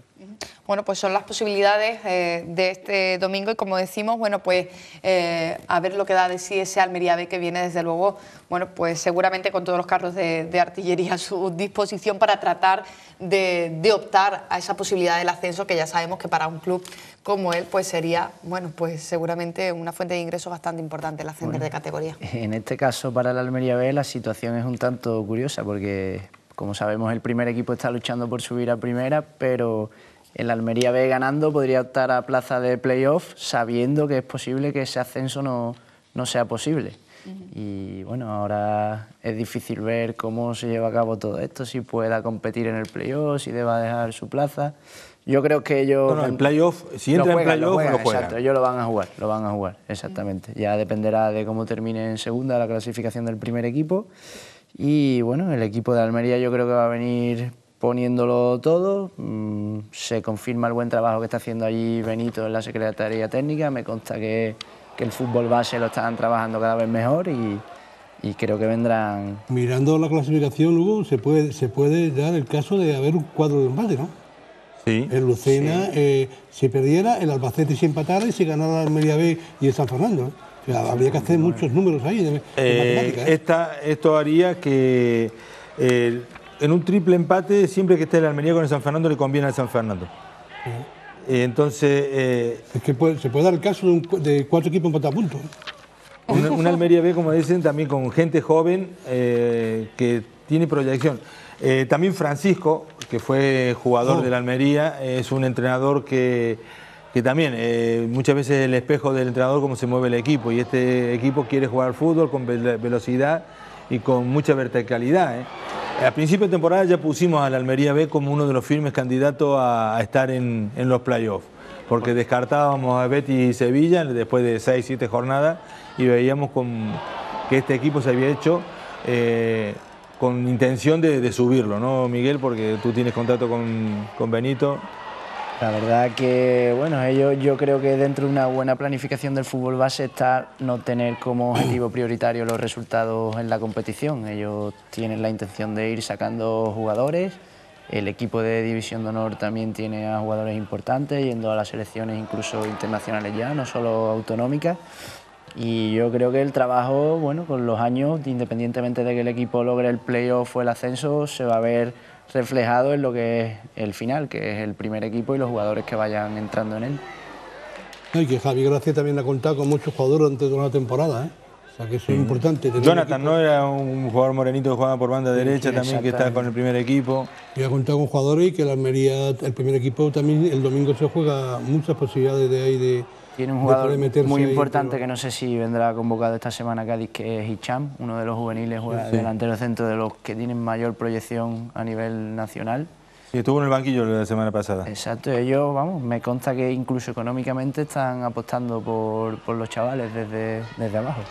Speaker 2: bueno, pues son las posibilidades eh, de este domingo y como decimos, bueno, pues eh, a ver lo que da de sí ese Almería B que viene desde luego, bueno, pues seguramente con todos los carros de, artillería a su disposición para tratar de, optar a esa posibilidad del ascenso que ya sabemos que para un club como él, pues sería, bueno, pues seguramente una fuente de ingresos bastante importante el ascender de categoría.
Speaker 1: En este caso para el Almería B la situación es un tanto curiosa porque como sabemos, el primer equipo está luchando por subir a primera, pero el Almería B ganando podría optar a plaza de playoff sabiendo que es posible que ese ascenso no, sea posible. Y bueno, ahora es difícil ver cómo se lleva a cabo todo esto, si pueda competir en el playoff, si deba dejar su plaza. Yo creo que ellos... el playoff, si entra en playoff, lo Exacto, ellos lo van a jugar, lo van a jugar, exactamente. Ya dependerá de cómo termine en segunda la clasificación del primer equipo. Y bueno, el equipo de Almería yo creo que va a venir poniéndolo todo. Mm, se confirma el buen trabajo que está haciendo allí Benito en la Secretaría Técnica. Me consta que, que el fútbol base lo están trabajando cada vez mejor y, y, creo que vendrán.
Speaker 3: Mirando la clasificación, luego... se puede, se puede dar el caso de haber un cuadro de empate, ¿no? Sí. El Lucena, eh, si perdiera, el Albacete si empatara y si ganara el media B y el San Fernando. ¿eh? habría que hacer muchos números ahí de, eh,
Speaker 4: esto haría que en un triple empate, siempre que esté el Almería con el San Fernando, le conviene al San Fernando. Eh, entonces. Eh,
Speaker 3: es que se puede dar el caso de, cuatro equipos en Una, Almería B, como dicen, también con gente
Speaker 4: joven eh, que tiene proyección. también Francisco, que fue jugador de la Almería, es un entrenador que, que también muchas veces el espejo del entrenador, cómo se mueve el equipo, y este equipo quiere jugar fútbol con velocidad y con mucha verticalidad. ¿eh? A principio de temporada ya pusimos al Almería B como uno de los firmes candidatos a, estar en, los playoffs, porque descartábamos a Betty y Sevilla después de 6, 7 jornadas y veíamos con, que este equipo se había hecho eh, con intención de, subirlo, ¿no, Miguel? Porque tú tienes contacto con, con Benito.
Speaker 1: La verdad que, bueno, ellos yo creo que dentro de una buena planificación del fútbol base está no tener como objetivo prioritario los resultados en la competición. Ellos tienen la intención de ir sacando jugadores, el equipo de División de Honor también tiene a jugadores importantes, yendo a las selecciones incluso internacionales ya, no solo autonómicas. Y yo creo que el trabajo, bueno, con los años, independientemente de que el equipo logre el playoff o el ascenso, se va a ver reflejado en lo que es el final, que es el primer equipo y los jugadores que vayan entrando en él.
Speaker 3: Y que Javi Gracia también ha contado con muchos jugadores durante toda la temporada, ¿eh? O sea, que eso es mm. importante. Jonathan
Speaker 4: no era un jugador morenito que jugaba por banda derecha también, que está con el primer equipo.
Speaker 3: Y ha contado con jugadores y que la Almería, el primer equipo también, el domingo se juega muchas posibilidades de ahí de, tiene un jugador muy importante
Speaker 1: que no sé si vendrá convocado esta semana a Cádiz, que es Hicham, uno de los juveniles, delanteros delantero centro de los que tienen mayor proyección a nivel nacional.
Speaker 4: estuvo en el banquillo la semana pasada.
Speaker 1: Exacto, ellos, vamos, me consta que incluso económicamente están apostando por, los chavales desde, desde
Speaker 4: abajo.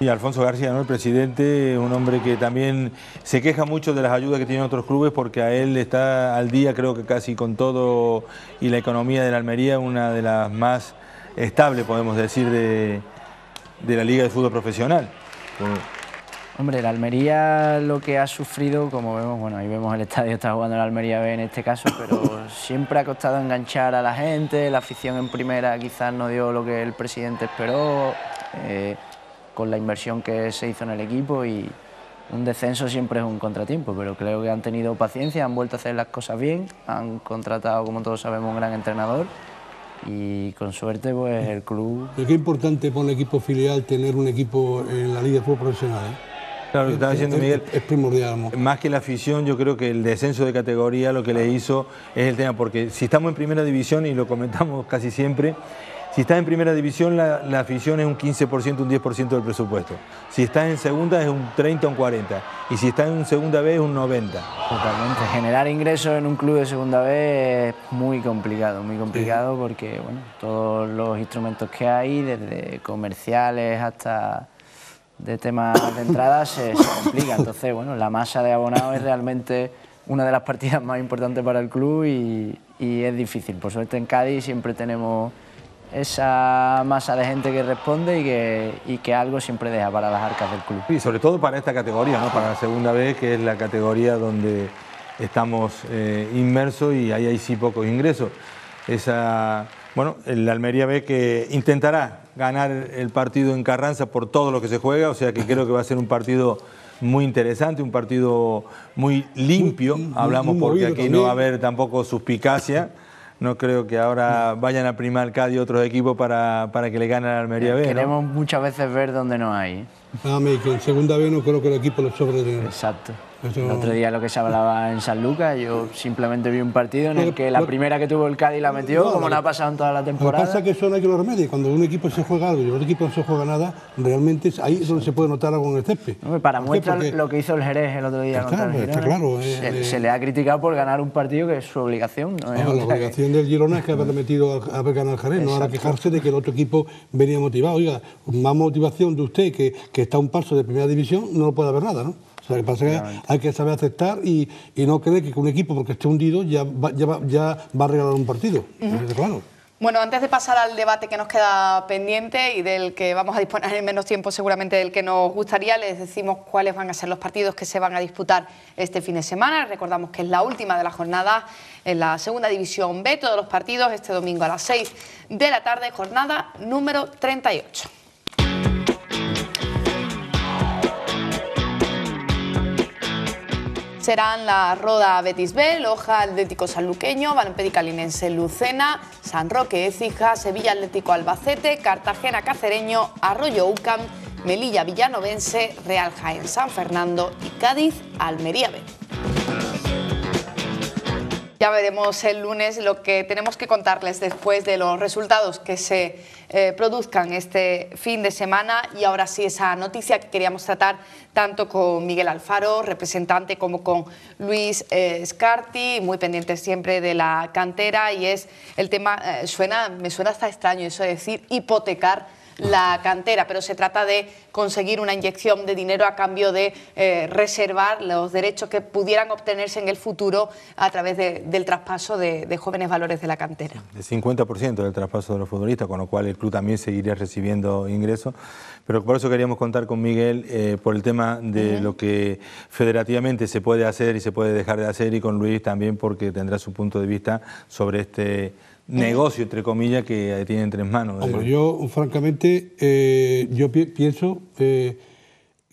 Speaker 4: Y Alfonso García, ¿no? el presidente, un hombre que también se queja mucho de las ayudas que tienen otros clubes porque a él está al día, creo que casi con todo, y la economía de la Almería, una de las más estable, podemos decir, de, de la Liga de Fútbol Profesional.
Speaker 1: Hombre, el Almería lo que ha sufrido, como vemos, bueno, ahí vemos el estadio, está jugando el Almería B en este caso, pero siempre ha costado enganchar a la gente, la afición en primera quizás no dio lo que el presidente esperó, eh, con la inversión que se hizo en el equipo y un descenso siempre es un contratiempo, pero creo que han tenido paciencia, han vuelto a hacer las cosas bien, han contratado, como todos sabemos, un gran entrenador y con suerte pues
Speaker 4: el club...
Speaker 3: Pero qué importante para un equipo filial tener un equipo en la Liga de Fútbol Profesional, ¿eh?
Speaker 4: Claro, lo estaba diciendo Miguel.
Speaker 3: Es primordial.
Speaker 4: Más que la afición, yo creo que el descenso de categoría lo que le hizo es el tema, porque si estamos en primera división, y lo comentamos casi siempre, si estás en primera división, la, afición es un 15%, un 10% del presupuesto. Si estás en segunda, es un 30 o un 40. Y si estás en segunda B, es un 90.
Speaker 1: Totalmente. Generar ingresos en un club de segunda B es muy complicado, muy complicado porque, bueno, todos los instrumentos que hay, desde comerciales hasta de temas de entrada, se, complica. Entonces, bueno, la masa de abonados es realmente una de las partidas más importantes para el club y, y es difícil. Por suerte en Cádiz siempre tenemos esa masa de gente que responde y que, algo siempre deja para las arcas del club.
Speaker 4: Y sobre todo para esta categoría, ¿no? para la segunda vez, que es la categoría donde estamos eh, inmersos y ahí hay sí pocos ingresos. Esa, bueno, el Almería ve que intentará ganar el partido en Carranza por todo lo que se juega, o sea que creo que va a ser un partido muy interesante, un partido muy limpio, hablamos porque aquí no va a haber tampoco suspicacia no creo que ahora vayan a primar Cádiz otros equipos para, que le ganen a Almería
Speaker 3: B. Queremos
Speaker 1: muchas veces ver dónde no hay. ¿eh?
Speaker 3: Ah, mí, en segunda vez no creo que el equipo lo sobre. Exacto. El otro
Speaker 1: día lo que se hablaba en San Lucas, yo simplemente vi un partido en el que la primera que tuvo el Cádiz la metió, como no ha pasado en toda la temporada. Lo que pasa
Speaker 3: es que hay que lo remedios. Cuando un equipo se juega algo y el otro equipo no se juega nada, realmente ahí es donde se puede notar algo en el césped. Pues
Speaker 1: para muestra lo que hizo el Jerez el otro día está, claro, eh, eh. se, le ha criticado por ganar un partido que es su obligación. Ah, la obligación
Speaker 3: del Girona es que haber metido haber ganado el Jerez, no ahora quejarse de que el otro equipo venía motivado. Oiga, más motivación de usted que, que está un paso de primera división, no puede haber nada, ¿no? O que pasa que hay que saber aceptar y, no creer que un equipo, porque esté hundido, ya va, ya a regalar un partido. claro.
Speaker 2: Bueno, antes de pasar al debate que nos queda pendiente y del que vamos a disponer en menos tiempo seguramente del que nos gustaría, les decimos cuáles van a ser los partidos que se van a disputar este fin de semana. Recordamos que es la última de la jornada en la segunda división B, todos los partidos este domingo a las 6 de la tarde, jornada número 38. serán la Roda Betis B, Loja Atlético Sanluqueño, Calinense Lucena, San Roque Écija, Sevilla Atlético Albacete, Cartagena Cacereño, Arroyo Ucam, Melilla Villanovense, Real Jaén San Fernando y Cádiz Almería B. Ya veremos el lunes lo que tenemos que contarles después de los resultados que se eh, produzcan este fin de semana. Y ahora sí, esa noticia que queríamos tratar tanto con Miguel Alfaro, representante, como con Luis escarti eh, Scarti, muy pendiente siempre de la cantera. Y es el tema, eh, suena, me suena hasta extraño eso de decir hipotecar la cantera, pero se trata de conseguir una inyección de dinero a cambio de eh, reservar los derechos que pudieran obtenerse en el futuro a través del traspaso de, jóvenes valores de la cantera.
Speaker 4: El 50% del traspaso de los futbolistas, con lo cual el club también seguiría recibiendo ingresos, pero por eso queríamos contar con Miguel eh, por el tema de lo que federativamente se puede hacer y se puede dejar de hacer y con Luis también porque tendrá su punto de vista sobre este negocio, entre comillas, que tiene entre manos. Bueno, ¿eh?
Speaker 3: yo francamente, eh, yo pienso eh,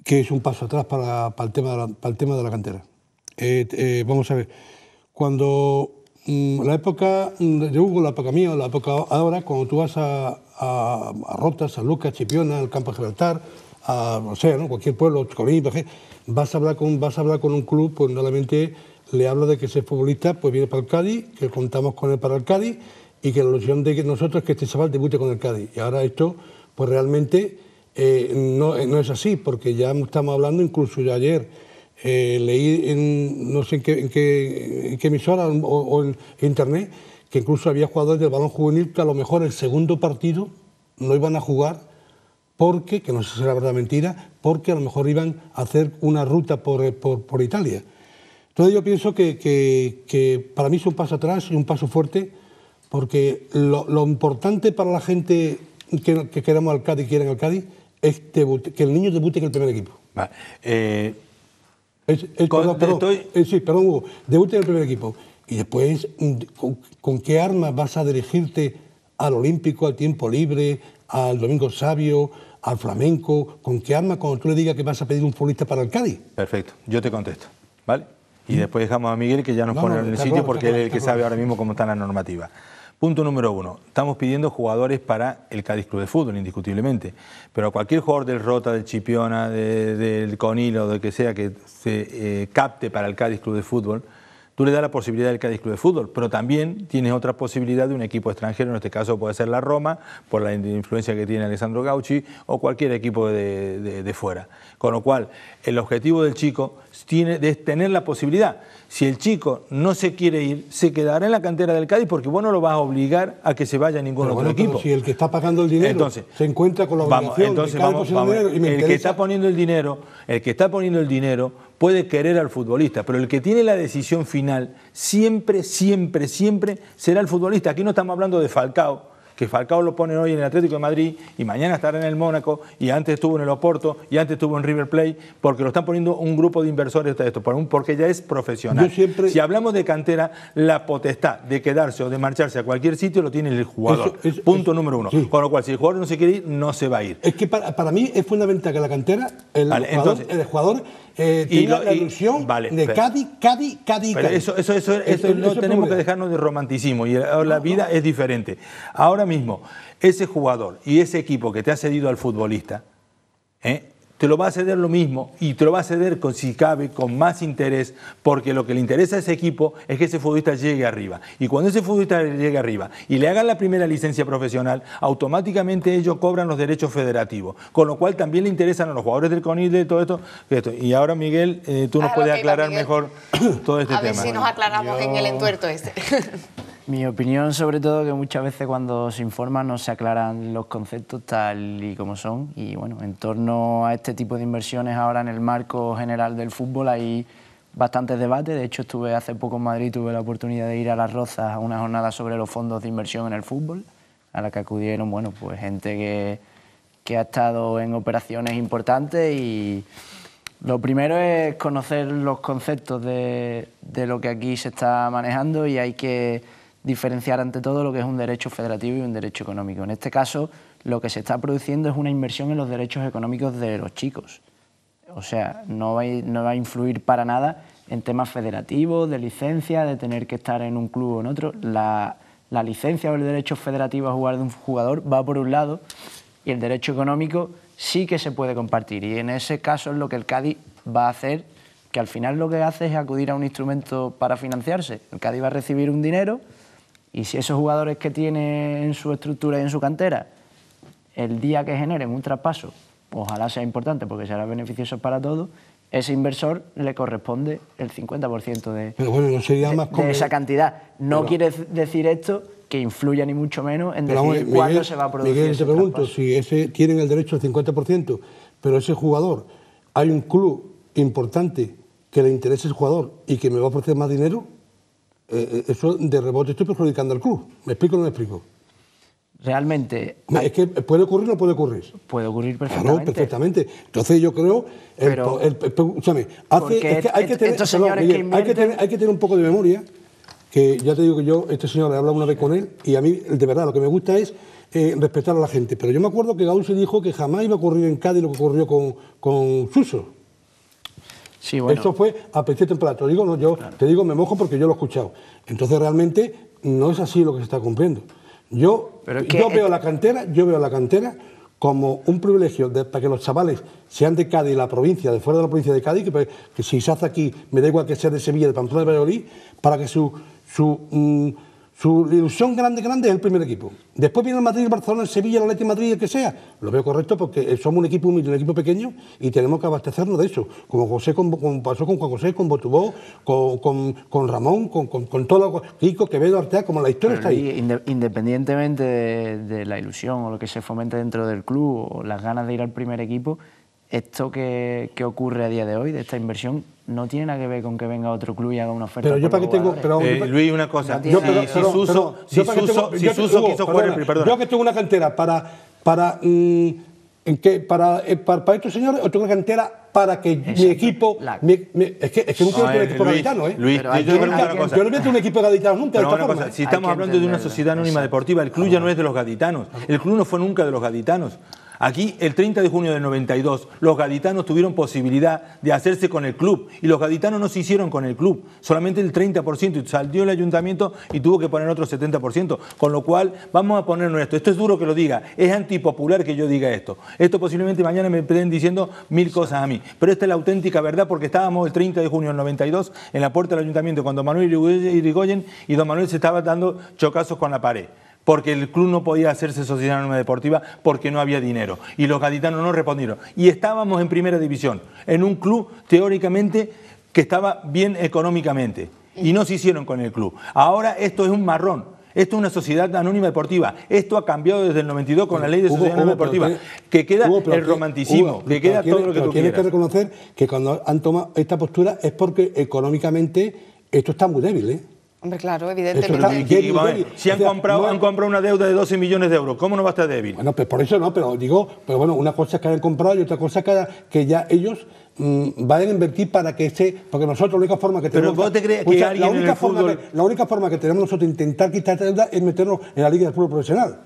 Speaker 3: que es un paso atrás para, el, tema de la, el, tema de la, cantera. vamos a ver, cuando mm, la época, mm, de Hugo, la época mía, la época ahora, cuando tú vas a, a, a Rotas, San Lucas, Chipiona, ...al Campo de Gibraltar, a, o sea, ¿no? cualquier pueblo, Colín, vas a hablar con, vas a hablar con un club, pues normalmente le habla de que es futbolista pues viene para el Cádiz, que contamos con él para el Cádiz, y que la ilusión de nosotros es que este chaval debute con el Cádiz. Y ahora esto, pues realmente eh, eh, no, es así, porque ya estamos hablando, incluso ayer eh, leí en no sé en qué, emisora o, en internet, que incluso había jugadores del balón juvenil que a lo mejor el segundo partido no iban a jugar porque, que no sé si era verdad o mentira, porque a lo mejor iban a hacer una ruta por, por, Italia. Entonces yo pienso que, que para mí es un paso atrás y un paso fuerte porque lo, importante para la gente que, queramos al Cádiz y quieren al Cádiz es que el niño debute en el primer equipo. Eh, eh, sí, perdón, Hugo, debute en el primer equipo. Y después, mm, ¿con, qué arma vas a dirigirte al Olímpico, al Tiempo Libre, al Domingo Sabio, al Flamenco? ¿Con qué arma cuando tú le digas que vas a pedir un futbolista para el Cádiz?
Speaker 4: Perfecto, yo te contesto, ¿vale? Y después dejamos a Miguel que ya nos pone en el sitio porque él es el que sabe ahora mismo cómo está la normativa. Punto número uno, estamos pidiendo jugadores para el Cádiz Club de Fútbol, indiscutiblemente, pero a cualquier jugador del Rota, del Chipiona, del Conilo, de que sea que se eh, capte para el Cádiz Club de Fútbol, tú le das la posibilidad del Cádiz Club de Fútbol, pero también tienes otra posibilidad de un equipo extranjero, en este caso puede ser la Roma, por la influencia que tiene Alessandro Gauchi, o cualquier equipo de, fuera. Con lo cual, el objetivo del chico tiene, es tener la posibilidad. Si el chico no se quiere ir, se quedará en la cantera del Cádiz porque vos no lo vas a obligar a que se vaya a ningún otro equipo. Si
Speaker 3: el que está pagando el dinero se encuentra con la obligación entonces, el que está
Speaker 4: poniendo el dinero, el que está poniendo el dinero puede querer al futbolista, pero el que tiene la decisión final siempre, siempre, siempre será el futbolista. Aquí no estamos hablando de Falcao, que Falcao lo pone hoy en el Atlético de Madrid y mañana estará en el Mónaco y antes estuvo en el Oporto y antes estuvo en River Plate, porque lo están poniendo un grupo de inversores de esto, porque ya es profesional. Si hablamos de cantera, la potestad de quedarse o de marcharse a cualquier sitio lo tiene el jugador. Punto número uno. Con lo cual, si
Speaker 3: el jugador no se quiere ir, no se va a ir. Es que para, mí es fundamental que la cantera, el jugador eh, y la ilusión de Cádiz, Cádiz, Eso, eso, eso, no tenemos que
Speaker 4: dejarnos de romanticismo y la, vida es diferente. Ahora mismo, ese jugador y ese equipo que te ha cedido al futbolista, ¿eh? te lo va a ceder lo mismo y te lo va a ceder con, si cabe con más interés, porque lo que le interesa a ese equipo es que ese futbolista llegue arriba. Y cuando ese futbolista llegue arriba y le hagan la primera licencia profesional, automáticamente ellos cobran los derechos federativos, con lo cual también le interesan a los jugadores del de todo esto. Y ahora, Miguel, eh, tú nos puedes aclarar mejor todo este tema. A ver si nos
Speaker 2: aclaramos en el entuerto este.
Speaker 1: Mi opinión, sobre todo, que muchas veces cuando se informa no se aclaran los conceptos tal y como son. Y bueno, en torno a este tipo de inversiones ahora en el marco general del fútbol hay bastantes debates. De hecho, estuve hace poco en Madrid, tuve la oportunidad de ir a Las Rozas a una jornada sobre los fondos de inversión en el fútbol, a la que acudieron, bueno, pues gente que, que ha estado en operaciones importantes y... Lo primero es conocer los conceptos de, de lo que aquí se está manejando y hay que diferenciar ante todo lo que es un derecho federativo y un derecho económico. En este caso, lo que se está produciendo es una inversión en los derechos económicos de los chicos. O sea, no va, a, influir para nada en temas federativos, de licencia, de tener que estar en un club o en otro. La, la licencia o el derecho federativo a jugar de un jugador va por un lado y el derecho económico sí que se puede compartir. Y en ese caso es lo que el Cádiz va a hacer, que al final lo que hace es acudir a un instrumento para financiarse. El Cádiz va a recibir un dinero y si esos jugadores que tienen en su estructura y en su cantera, el día que generen un traspaso, ojalá sea importante porque será beneficioso para todos, ese inversor le corresponde el 50% de, esa cantidad. No quiere decir esto que influya ni mucho menos en decir cuándo se va a producir. Miguel, te pregunto,
Speaker 3: si ese, tienen el derecho al 50%, pero ese jugador, hay un club importante que le interese el jugador y que me va a ofrecer más dinero, eh, eso de rebote estoy perjudicando al club. ¿Me explico o no me explico? Realmente. Es que puede ocurrir o no puede ocurrir. Puede ocurrir perfectamente. perfectamente. Entonces yo creo. escúchame, hay que tener. un poco de memoria que ya te digo que yo, este señor, he hablado una vez con él y a mí, de verdad, lo que me gusta es eh, respetar a la gente. Pero yo me acuerdo que Gaúl se dijo que jamás iba a ocurrir en Cádiz lo que ocurrió con, con Suso. Esto fue a precio temporal. Te digo, no, yo te digo, me mojo porque yo lo he escuchado. Entonces realmente no es así lo que se está cumpliendo. Yo, yo veo la cantera, yo veo la cantera como un privilegio para que los chavales sean de Cádiz, la provincia, de fuera de la provincia de Cádiz, que, si se hace aquí, me da igual que sea de Sevilla, de Pamplona, de Valladolid, para que su, su mm, su ilusión grande, grande es el primer equipo. Después viene el Madrid, el Barcelona, el Sevilla, el Atlético Madrid, el que sea. Lo veo correcto porque somos un equipo humilde, un equipo pequeño y tenemos que abastecernos de eso. Como, José, pasó con Juan José, con Botubó, con, con Ramón, con, con, todo que veo Artea, como la historia está ahí.
Speaker 1: Independientemente de, de la ilusión o lo que se fomente dentro del club o las ganas de ir al primer equipo, esto que, que, ocurre a día de hoy, de esta inversión, no tiene nada que ver con que venga otro club y haga una oferta. Pero yo para qué tengo. Pero, eh, Luis, una cosa.
Speaker 4: yo, si, Suso, si si quiso jugar Yo que
Speaker 3: tengo una cantera para. para mm, ¿En qué? Eh, para, para, estos señores, o tengo una cantera para que mi equipo. es que, es nunca no, voy a equipo gaditano, ¿eh? Luis, yo, yo, una cosa. yo no meto un equipo gaditano
Speaker 4: nunca. de esta forma. si estamos hablando de una sociedad anónima deportiva, el club ya no es de los gaditanos. El club no fue nunca de los gaditanos. Aquí, el 30 de junio del 92, los gaditanos tuvieron posibilidad de hacerse con el club y los gaditanos no se hicieron con el club, solamente el 30% y salió el ayuntamiento y tuvo que poner otro 70%, con lo cual vamos a ponernos esto. Esto es duro que lo diga, es antipopular que yo diga esto. Esto posiblemente mañana me estén diciendo mil cosas a mí, pero esta es la auténtica verdad porque estábamos el 30 de junio del 92 en la puerta del ayuntamiento cuando don Manuel Irigoyen y don Manuel se estaba dando chocazos con la pared porque el club no podía hacerse sociedad anónima deportiva porque no había dinero. Y los gaditanos no respondieron. Y estábamos en primera división, en un club teóricamente que estaba bien económicamente. Y no se hicieron con el club. Ahora esto es un marrón. Esto es una sociedad anónima deportiva. Esto ha cambiado desde el 92 con la ley de sociedad anónima deportiva. que queda el romanticismo, que queda todo lo que tú Tienes que
Speaker 3: reconocer que cuando han tomado esta postura es porque económicamente esto está muy débil, ¿eh?
Speaker 2: Hombre, claro,
Speaker 4: evidentemente. si han, comprado, han... una deuda de 12 millones de euros, ¿cómo no va a estar débil?
Speaker 3: Bueno, pues por eso no, pero digo, pero bueno, una cosa es que hayan comprado y otra cosa es que, ya ellos mm, vayan a invertir para que esté. Porque nosotros la única forma que tenemos. la única, forma que, tenemos nosotros de intentar quitar esta deuda es meternos en la Liga del Pueblo Profesional.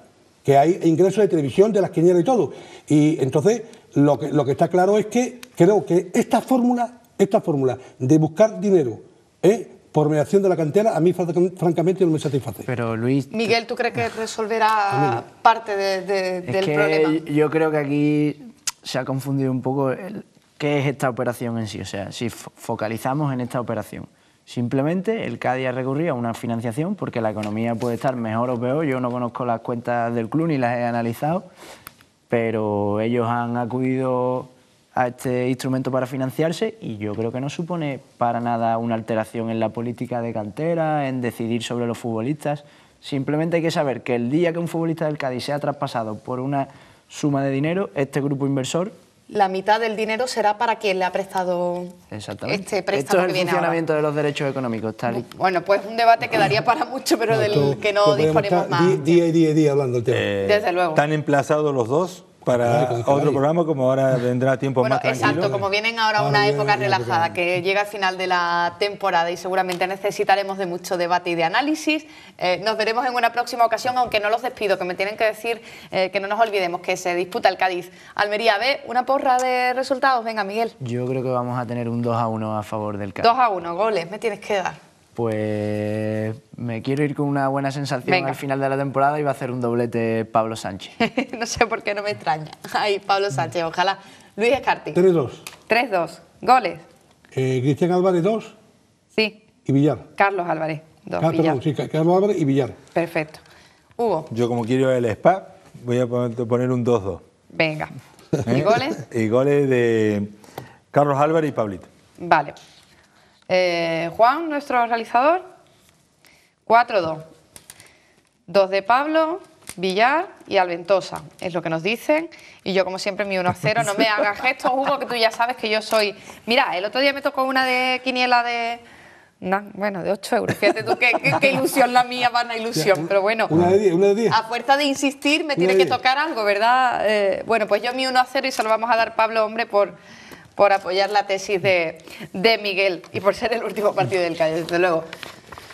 Speaker 3: Que hay ingresos de televisión, de las quinielas y todo. Y entonces, lo que, lo que está claro es que creo que esta fórmula, esta fórmula de buscar dinero, ¿eh? por mediación de la cantera, a mí francamente no me satisface. Pero Luis...
Speaker 2: Miguel, ¿tú crees que resolverá parte del problema?
Speaker 1: Yo creo que aquí se ha confundido un poco qué es esta operación en sí. O sea, si focalizamos en esta operación, simplemente el CADI ha recurrido a una financiación porque la economía puede estar mejor o peor. Yo no conozco las cuentas del club ni las he analizado, pero ellos han acudido a este instrumento para financiarse y yo creo que no supone para nada una alteración en la política de cantera, en decidir sobre los futbolistas. Simplemente hay que saber que el día que un futbolista del Cádiz sea traspasado por una suma de dinero, este grupo inversor...
Speaker 2: La mitad del dinero será para quien le ha prestado
Speaker 1: este préstamo. Esto el funcionamiento de los derechos económicos. Tal
Speaker 2: Bueno, pues un debate quedaría para mucho, pero del que no disponemos más.
Speaker 4: Día y día, día, día hablando el tema. luego. ¿Están emplazados los dos? para otro programa, como ahora vendrá tiempo más tranquilo. Exacto, como
Speaker 2: vienen ahora una época relajada, que llega al final de la temporada y seguramente necesitaremos de mucho debate y de análisis. Eh, nos veremos en una próxima ocasión, aunque no los despido, que me tienen que decir eh, que no nos olvidemos que se disputa el Cádiz. Almería ¿Ve una porra de resultados. Venga, Miguel.
Speaker 1: Yo creo que vamos a tener un 2 a 1 a favor del Cádiz. 2
Speaker 2: a 1, goles, me tienes que dar.
Speaker 1: Pues me quiero ir con una buena sensación al final de la temporada y va a hacer un doblete Pablo Sánchez.
Speaker 2: no sé por qué no me extraña. Ay, Pablo Sánchez, ojalá. Luis Escarti. 3-2. 3-2. Goles.
Speaker 3: Eh, Cristian Álvarez, 2. Sí. Y Villar.
Speaker 2: Carlos Álvarez,
Speaker 3: 2. sí, Carlos Álvarez y Villar.
Speaker 2: Perfecto. Hugo.
Speaker 3: Yo como quiero el spa, voy a poner
Speaker 4: un 2-2.
Speaker 2: Venga. ¿Eh?
Speaker 4: ¿Y goles? y goles de Carlos Álvarez y
Speaker 5: Pablito.
Speaker 2: Vale. Eh, Juan, nuestro realizador. 4-2. 2 de Pablo, Villar y Alventosa. Es lo que nos dicen. Y yo, como siempre, mi 1-0. No me hagas gestos, Hugo, que tú ya sabes que yo soy. Mira, el otro día me tocó una de quiniela de. bueno, de 8 euros. qué, ilusión la mía, vana ilusión. pero bueno, A fuerza de insistir, me tiene que tocar algo, ¿verdad? Eh, bueno, pues yo mi 1 0 y se lo vamos a dar Pablo, hombre, por por apoyar la tesis de, Miguel y por ser el último partido del Calle, desde luego.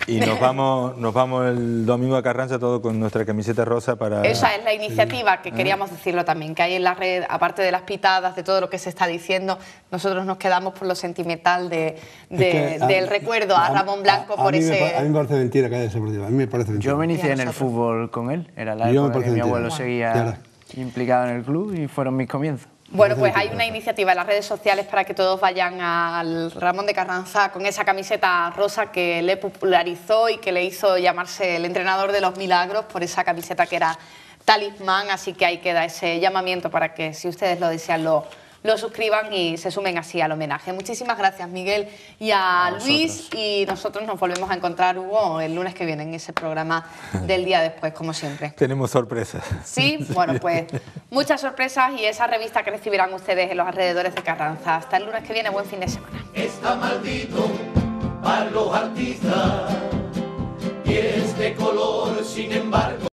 Speaker 4: Y nos vamos, nos vamos el domingo a Carranza todo con nuestra camiseta rosa para... Esa es la iniciativa que queríamos
Speaker 2: decirlo también, que hay en la red, aparte de las pitadas, de todo lo que se está diciendo, nosotros nos quedamos por lo sentimental de, ah, del recuerdo a, Ramón Blanco por ese... a
Speaker 3: mí me parece mentira que haya ese partido, a mí me parece mentira. Yo me inicié en el fútbol con él,
Speaker 1: era la época que mi abuelo seguía implicado en el club y fueron mis comienzos. Bueno, pues hay una
Speaker 2: iniciativa en las redes sociales para que todos vayan al Ramón de Carranza con esa camiseta rosa que le popularizó y que le hizo llamarse el entrenador de los milagros por esa camiseta que era talismán, así que ahí queda ese llamamiento para que si ustedes lo desean lo lo suscriban y se sumen así al homenaje. Muchísimas gracias, Miguel y a, Luis. Y nosotros nos volvemos a encontrar, Hugo, el lunes que viene en ese programa del día después, como siempre.
Speaker 4: Tenemos sorpresas. Sí, bueno, pues
Speaker 2: muchas sorpresas y esa revista que recibirán ustedes en los alrededores de Carranza. Hasta el lunes que viene, buen fin de semana. Está maldito para los artistas color, sin embargo.